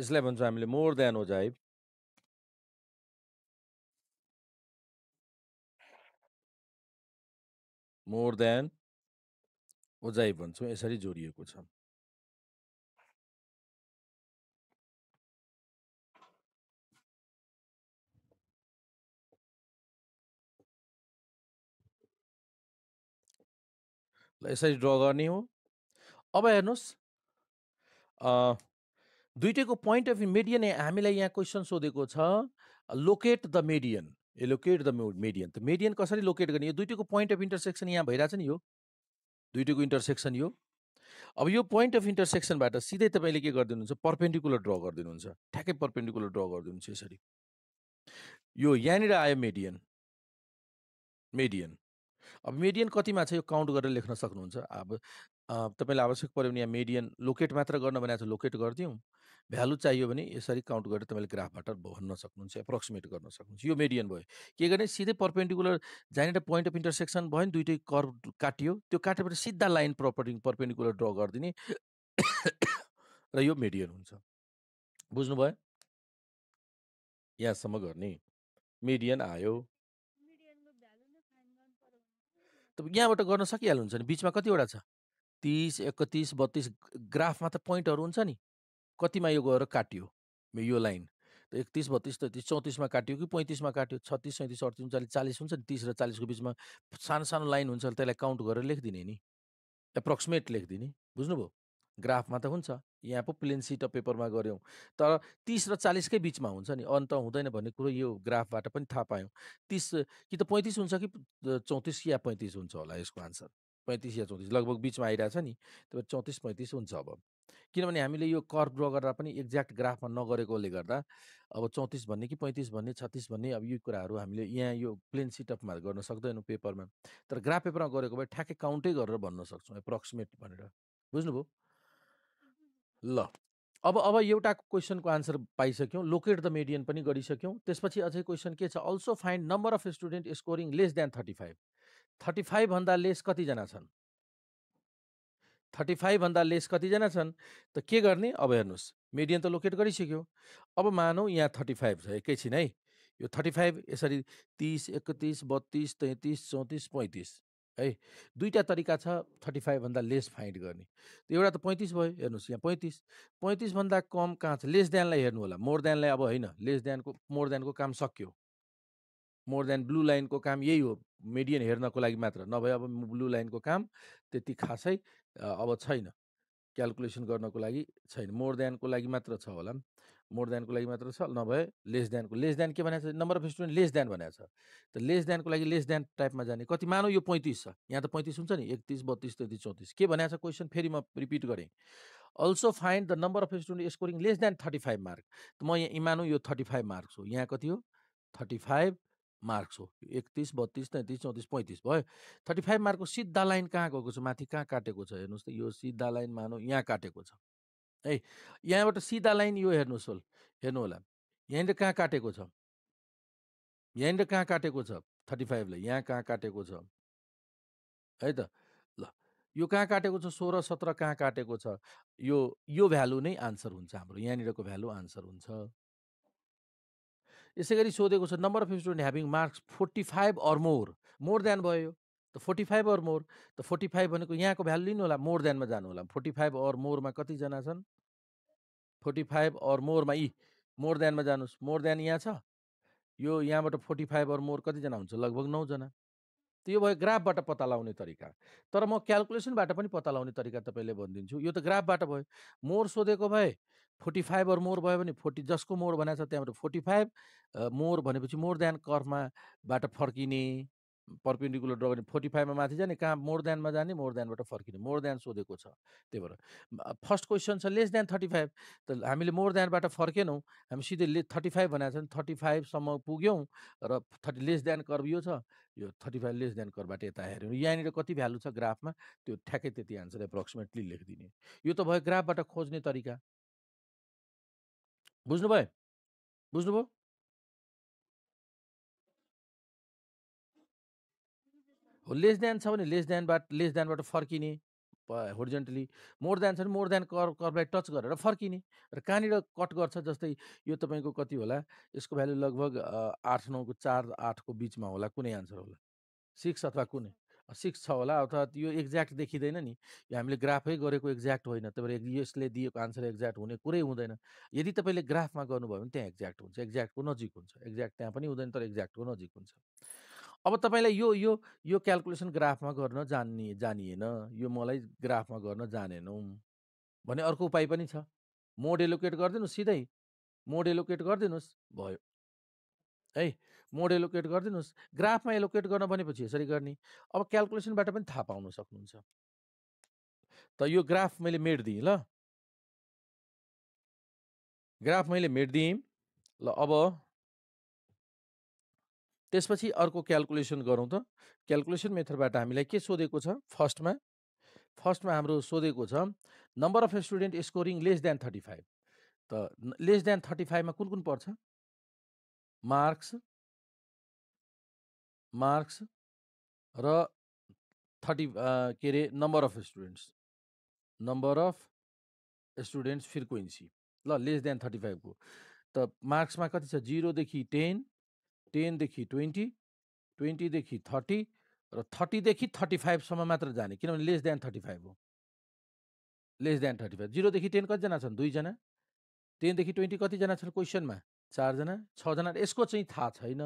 यसलाई भन्छौँ हामीले more than Ojibwe more than Ojibwe भन्छौँ यसरी जोडिएको छ यसरी ड्र गर्ने हो अब हेर्नुहोस् दुइटैको पोइन्ट अफ मेडियन हामीलाई यहाँ क्वेसन सोधेको छ locate the median a locate the median त मेडियन कसरी लोकेट गर्ने यो दुइटैको पोइन्ट अफ इन्टरसेक्सन यहाँ भइरहेछ नि यो दुइटैको इन्टरसेक्सन यो अब यो पोइन्ट अफ इन्टरसेक्सनबाट सिधै तपाईँले के गरिदिनुहुन्छ पर्पेन्डिकुलर ड्र गरिदिनुहुन्छ ठ्याक्कै पर्पेन्डिकुलर ड्र गरिदिनुहुन्छ यसरी यो यहाँनिर आयो मेडियन मेडियन अब मेडियन कतिमा छ यो काउन्ट गरेर लेख्न सक्नुहुन्छ अब तपाईँले आवश्यक पऱ्यो भने यहाँ मेडियन लोकेट मात्र गर्न भने चाहिँ लोकेट गरिदिउँ भ्यालु चाहियो भने यसरी काउन्ट गरेर तपाईँले ग्राफबाट भन्न सक्नुहुन्छ एप्रोक्सिमेट गर्न सक्नुहुन्छ यो मेडियन भयो के गर्ने सिधै पर्पेन्डिकुलर जहाँनिर पोइन्ट अफ इन्टरसेक्सन भयो नि दुइटै कर्भ काटियो त्यो काटेपछि सिधा लाइन प्रपर पर्पेन्डिकुलर ड्र गरिदिने र यो मेडियन हुन्छ बुझ्नुभयो यहाँसम्म गर्ने मेडियन आयो तपाईँ यहाँबाट गर्न सकिहाल्नुहुन्छ नि बिचमा कतिवटा छ तिस एकतिस बत्तिस ग्राफमा त पोइन्टहरू हुन्छ नि कतिमा यो गएर काटियो यो लाइन त एकतिस बत्तिस तेत्तिस चौतिसमा काट्यो कि पैँतिसमा काट्यो छत्तिस सैँतिस अडतिस उन्चालिस चालिस हुन्छ नि तिस र चालिसको बिचमा सानो सानो लाइन हुन्छ त्यसलाई काउन्ट गरेर लेखिदिने नि एप्रोक्सिमेट लेखिदिने बुझ्नुभयो ग्राफमा त हुन्छ यहाँ पो प्लेन सिट अफ पेपरमा गऱ्यौँ तर तिस र चालिसकै बिचमा हुन्छ नि अन्त हुँदैन भन्ने कुरो यो ग्राफबाट पनि थाहा पायौँ तिस कि त पैँतिस हुन्छ कि चौतिस या पैँतिस हुन्छ होला यसको आन्सर पैँतिस या चौतिस लगभग बिचमा आइरहेछ नि त्यो चौतिस पैँतिस हुन्छ अब किनभने हामीले यो कर ड्र गरेर पनि एक्ज्याक्ट ग्राफमा नगरेकोले गर्दा अब चौतिस भन्ने कि पैँतिस भन्ने छत्तिस भन्ने अब यो कुराहरू हामीले यहाँ यो प्लेन सिट अफमा गर्न सक्दैनौँ पेपरमा तर ग्राफ पेपरमा गरेको भए ठ्याक्कै काउन्टै गरेर भन्न सक्छौँ एप्रोक्सिमेट भनेर बुझ्नुभयो ल अब अब एउटा क्वेसनको आन्सर पाइसक्यौँ लोकेट द मेडियन पनि गरिसक्यौँ त्यसपछि अझै क्वेसन के छ also find number of student scoring less than thirty five thirty फाइभभन्दा लेस कतिजना छन् थर्टी फाइभभन्दा लेस कतिजना छन् त के गर्ने अब हेर्नुहोस् मेडियन त लोकेट गरिसक्यो अब मानौँ यहाँ थर्टी फाइभ छ एकैछिन है यो थर्टी फाइभ यसरी तिस एकतिस बत्तिस तैँतिस चौतिस पैँतिस है दुईवटा तरिका छ थर्टी फाइभभन्दा लेस फाइन्ड गर्ने एउटा त पैँतिस भयो हेर्नुहोस् यहाँ पैँतिस पैँतिसभन्दा कम कहाँ छ लेस देनलाई हेर्नु होला मोर देनलाई अब होइन लेस देनको मोर देनको काम सक्यो मोर देन ब्लू लाइनको काम यही हो मिडियन हेर्नको लागि मात्र नभए अब ब्लू लाइनको काम त्यति खासै अब छैन क्यालकुलेसन गर्नको लागि छैन मोर देनको लागि मात्र छ होला नि मोर देनको लागि मात्र छ नभए लेस देनको लेस देन के भनेको छ number of student less than भनेको छ त लेस देनको लागि लेस देन टाइपमा जाने कति मानौ यो पैँतिस छ यहाँ त पैँतिस हुन्छ नि एकतिस बत्तिस तेत्तिस चौतिस के भनेको छ क्वेसन फेरि म रिपिट गरेँ also find the number of student scoring less than thirty five mark त म यहाँ मानौँ यो थर्टी फाइभ मार्क्स हो यहाँ कति हो थर्टी फाइभ मार्क्स हो एकतिस बत्तिस तैँतिस चौतिस पैँतिस भयो थर्टी फाइभ मार्कको सिधा लाइन कहाँ गएको छ माथि कहाँ काटेको छ हेर्नुहोस् त यो सिधा लाइन मानौ यहाँ काटेको छ है यहाँबाट सिधा लाइन यो हेर्नुहोस् होल हेर्नु होला यहाँनिर कहाँ काटेको छ यहाँनिर कहाँ काटेको छ थर्टी फाइभलाई यहाँ कहाँ काटेको छ है त ल यो कहाँ काटेको छ सोह्र सत्र कहाँ काटेको छ यो यो भ्यालु नै आन्सर हुन्छ हाम्रो यहाँनिरको भ्यालु आन्सर हुन्छ यसै गरी सोधेको छ number of student having marks forty five or more more than भयो त फोर्टी फाइभ अर मोर त फोर्टी फाइभ भनेको यहाँको भ्यालु लिनु होला मोर देनमा जानु होला फोर्टी फाइभ अर मोरमा कतिजना छन् फोर्टी फाइभ अर मोरमा यी मोर देनमा जानुहोस् मोर देन यहाँ छ यो यहाँबाट फोर्टी फाइभ अर मोर कतिजना हुन्छ लगभग नौजना त्यो भयो ग्राफबाट पत्ता लगाउने तरिका तर म क्यालकुलेसनबाट पनि पत्ता लगाउने तरिका तपाईँले भनिदिन्छु यो त ग्राफबाट भयो मोर सोधेको भए फोर्टी फाइभ अर मोर भयो भने फोर्टी जसको मोर भनेको छ त्यहाँबाट फोर्टी फाइभ मोर भनेपछि मोर देन कर्फमाबाट फर्किने पर्पेन्डिकुलर ड्र गर्ने फोर्टी फाइभमा माथि जाने कहाँ मोर देनमा जाने मोर देनबाट फर्किने मोर देन सोधेको छ त्यही भएर फर्स्ट क्वेसन छ लेस देन थर्टी फाइभ त हामीले मोर देनबाट फर्केनौँ हामी सिधै ले थर्टी फाइभ भनेको छ भने थर्टी फाइभसम्म पुग्यौँ र थर्टी लेस देन कर्भ यो छ यो थर्टी फाइभ लेस देन कर्भबाट यता हेऱ्यौँ यहाँनिर कति भ्यालु छ ग्राफमा त्यो ठ्याक्कै त्यति आन्सर एप्रोक्सिमेटली लेखिदिने यो त भयो ग्राफबाट खोज्ने तरिका बुझ्नुभयो बुझ्नुभयो लेस देन छ भने लेस देनबाट लेस देनबाट फर्किने होर्जेन्टली मोर देन छ भने मोर देन कर कर्भलाई टच गरेर फर्किने र कहाँनिर कट गर्छ जस्तै यो तपाईँको कति होला यसको भ्यालु लगभग आठ नौको चार आठको बिचमा होला कुनै आन्सर होला सिक्स अथवा कुनै सिक्स छ होला अथवा यो एक्ज्याक्ट देखिँदैन नि यो हामीले ग्राफै गरेको एक्ज्याक्ट होइन तपाईँ यसले दिएको आन्सर एक्ज्याक्ट हुने कुरै हुँदैन यदि तपाईँले ग्राफमा गर्नुभयो भने त्यहाँ एक्ज्याक्ट हुन्छ एक्ज्याक्टको नजिक हुन्छ एक्ज्याक्ट त्यहाँ पनि हुँदैन तर एक्ज्याक्टको नजिक हुन्छ अब तपाईँलाई यो यो यो क्याल्कुलेसन ग्राफमा गर्न जान्ने जानिएन यो मलाई ग्राफमा गर्न जानेनौँ भने अर्को उपाय पनि छ मोड एलोकेट गरिदिनुहोस् सिधै मोड एलोकेट गरिदिनुहोस् भयो है मोड एलोकेट गरिदिनुहोस् ग्राफमा एलोकेट गर्न भनेपछि यसरी गर्ने अब क्यालकुलेसनबाट पनि थाहा पाउन सक्नुहुन्छ त यो ग्राफ मैले मेट दिएँ ल ग्राफ मैले मेट दिएँ ल अब त्यसपछि अर्को क्यालकुलेसन गरौँ त क्यालकुलेसन मेथडबाट हामीलाई के सोधेको छ फर्स्टमा फर्स्टमा हाम्रो सोधेको छ number of student scoring less than thirty five त लेस देन थर्टी फाइभमा कुन कुन पर्छ मार्क्स मार्क्स र थर्टी के अरे number of students number of students frequency ल लेस देन थर्टी फाइभको त मार्क्समा कति छ जिरोदेखि टेन टेनदेखि ट्वेन्टी ट्वेन्टीदेखि थर्टी र थर्टीदेखि थर्टी फाइभसम्म मात्र जाने किनभने लेस देन थर्टी फाइभ हो लेस देन थर्टी फाइभ जिरोदेखि टेन कतिजना छन् दुईजना टेनदेखि ट्वेन्टी कतिजना छन् क्वेसनमा चारजना छजना यसको चाहिँ थाहा छैन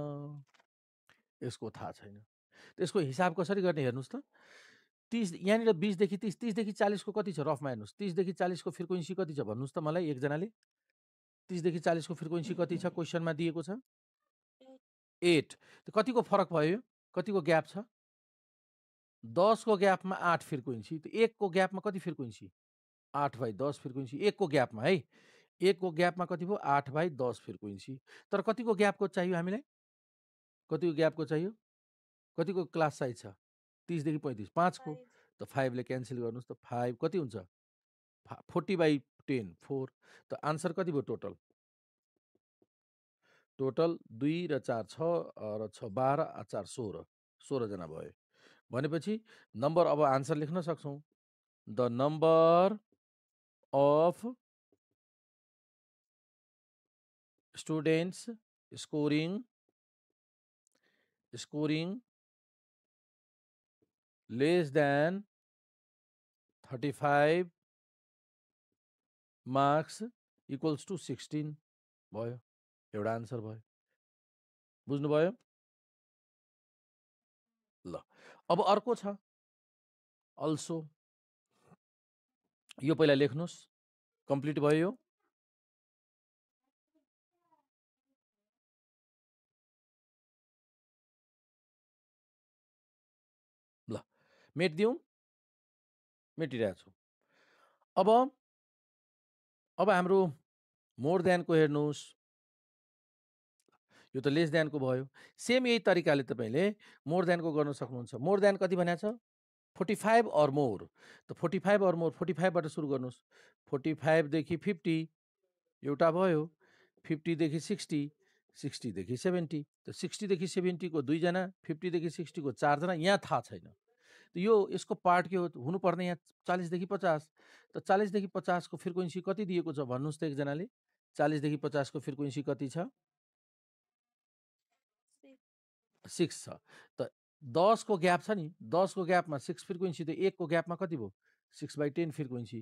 यसको थाहा छैन त्यसको हिसाब कसरी गर्ने हेर्नुहोस् त तिस यहाँनिर बिसदेखि तिस तिसदेखि चालिसको कति छ रफमा हेर्नुहोस् तिसदेखि चालिसको फ्रिक्वेन्सी कति छ भन्नुहोस् त मलाई एकजनाले तिसदेखि चालिसको फ्रिक्वेन्सी कति छ क्वेसनमा दिएको छ एट कतिको फरक भयो कतिको ग्याप छ दसको ग्यापमा आठ फ्रिक्वेन्सी त एकको ग्यापमा कति फ्रिक्वेन्सी आठ बाई दस फ्रिक्वेन्सी एकको ग्यापमा है एकको ग्यापमा कति भयो आठ बाई दस फ्रिक्वेन्सी तर कतिको ग्यापको चाहियो हामीलाई कतिको ग्यापको चाहियो कतिको क्लास साइज छ तिसदेखि पैँतिस पाँचको त फाइभले क्यान्सल गर्नुहोस् त फाइभ कति हुन्छ फा फोर्टी बाई टेन फोर त आन्सर कति भयो टोटल टोटल दुई र चार छ र छ बाह्र चार सोह्र सोह्रजना भयो भनेपछि नम्बर अब आन्सर लेख्न सक्छौँ the number of students scoring scoring less than thirty five marks equals to sixteen भयो एउटा आन्सर भयो बुझ्नुभयो ल अब अर्को छ अल्सो यो पहिला लेख्नुहोस् कम्प्लिट भयो यो ल मेटिदिउँ मेटिरहेको छु अब अब हाम्रो मोर देनको हेर्नुहोस् यो त लेस देनको भयो सेम यही तरिकाले तपाईँले मोर देनको गर्न सक्नुहुन्छ मोर देन कति भनेको छ फोर्टी फाइभ अर मोर त forty five or more forty फाइभबाट सुरु गर्नुहोस् फोर्टी फाइभदेखि फिफ्टी एउटा भयो फिफ्टीदेखि सिक्सटी सिक्सटीदेखि सेभेन्टी त सिक्सटीदेखि सेभेन्टीको दुईजना फिफ्टीदेखि सिक्सटीको चारजना यहाँ थाहा छैन यो यसको पार्ट के हो हुनुपर्ने यहाँ चालिसदेखि पचास त चालिसदेखि पचासको फ्रिक्वेन्सी कति दिएको छ भन्नुहोस् त एकजनाले चालिसदेखि पचासको फ्रिक्वेन्सी कति छ सिक्स छ त दसको ग्याप छ नि दसको ग्यापमा सिक्स फ्रिक्वेन्सी त एकको ग्यापमा कति भयो सिक्स बाई टेन फ्रिक्वेन्सी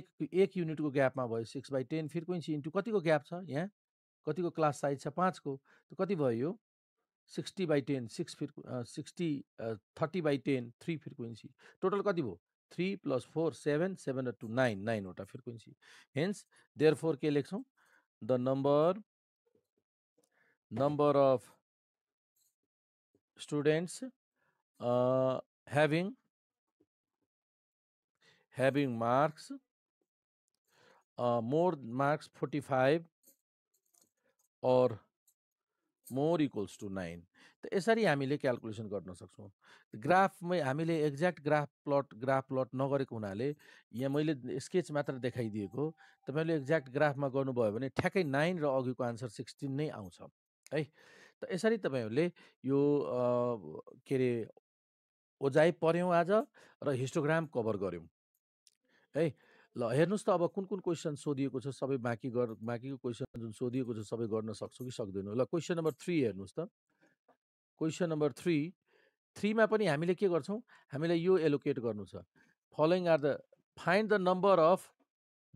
एक एक युनिटको ग्यापमा भयो six by ten frequency into कतिको ग्याप छ यहाँ कतिको क्लास साइज छ पाँचको त कति भयो यो सिक्सटी बाई टेन सिक्स फ्रिक्वे sixty thirty by ten three frequency total कति भयो three plus four seven seven two nine नाइनवटा फ्रिक्वेन्सी हेन्स देयर फोर के लेख्छौँ the number number of students uh, having having marks uh, more marks 45 or more equals to nine त यसरी हामीले calculation गर्न सक्छौँ ग्राफमै हामीले exact graph plot graph plot नगरेको हुनाले यहाँ मैले स्केच मात्र देखाइदिएको तपाईँले एक्ज्याक्ट ग्राफमा गर्नुभयो भने ठ्याक्कै नाइन र अघिको आन्सर सिक्सटिन नै आउँछ है त यसरी तपाईँहरूले यो के अरे ओझाइ पऱ्यौँ आज र हिस्टोग्राम कभर गऱ्यौँ। है। ल हेर्नुहोस् त अब कुन कुन क्वेसन सोधिएको छ सबै बाँकी गर बाँकीको क्वेसन जुन सोधिएको छ सबै गर्न सक्छौँ कि सक्दैनौँ। ल क्वेसन नम्बर थ्री हेर्नुहोस् त। क्वेसन नम्बर थ्री थ्रीमा पनि हामीले के गर्छौँ? हामीलाई यो एलोकेट गर्नु छ। Following are the find the number of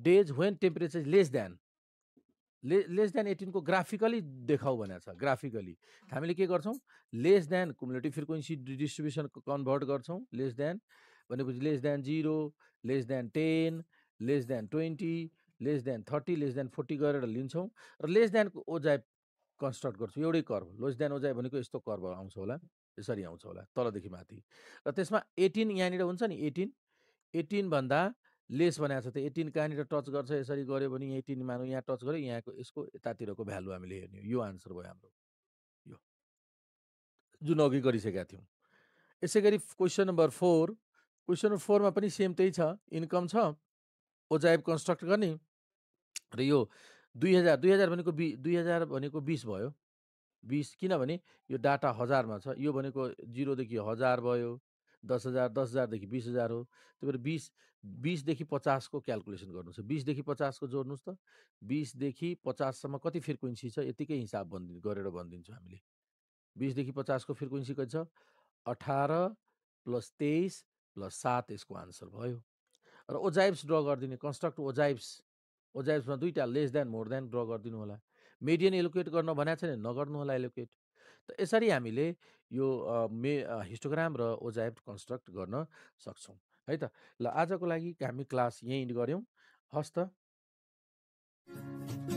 days when temperature is less than ले लेस देन एटिनको ग्राफिकली देखाउ भनेको छ ग्राफिकली हामीले के गर्छौँ less than cumulative frequency distribution convert गर्छौँ लेस देन भनेपछि less than zero less than ten less than twenty less than thirty less than forty गरेर लिन्छौँ र लेस देनको ओजाइ कन्स्ट्रक्ट गर्छौँ एउटै कर्भ लेस देन ओजाइ भनेको यस्तो कर्भ आउँछ होला यसरी आउँछ होला तलदेखि माथि र त्यसमा एटिन यहाँनिर हुन्छ नि एटिन एटिनभन्दा लेस बनाएको छ त एटिन कहाँनिर टच गर्छ यसरी गऱ्यो भने एटिन मानौँ यहाँ टच गऱ्यो यहाँको यसको यतातिरको भ्यालु हामीले हेर्ने यो आन्सर भयो हाम्रो यो जुन अघि गरिसकेका थियौँ यसै गरी question number four question number फोरमा पनि सेम त्यही छ इन्कम छ ओजाइब कन्स्ट्रक्ट गर्ने र यो दुई हजार दुई हजार भनेको बि दुई हजार भनेको बिस भयो बिस किनभने यो डाटा हजारमा छ यो भनेको जिरोदेखि हजार भयो दस हजार दस हजारदेखि बिस हजार हो त्यही भएर बिस बिसदेखि पचासको क्यालकुलेसन गर्नुहोस् बिसदेखि पचासको जोड्नुहोस् त बिसदेखि पचाससम्म कति फ्रिक्वेन्सी छ यतिकै हिसाब भनिदिनु गरेर भनिदिन्छौँ हामीले बिसदेखि पचासको फ्रिक्वेन्सी कति छ अठार प्लस तेइस प्लस सात यसको आन्सर भयो र ओजाइब्स ड्र गरिदिने कन्स्ट्रक्ट ओजाइब्स ओजाइब्समा दुईवटा less than more than draw गरिदिनु होला मिडियन एलोकेट गर्न भनेको छ नि नगर्नु होला एलोकेट यसरी हामीले यो मे हिस्टोग्राम र ओजाइब कन्स्ट्रक्ट गर्न सक्छौँ है त ल आजको लागि हामी क्लास यहीँ गऱ्यौँ हस् त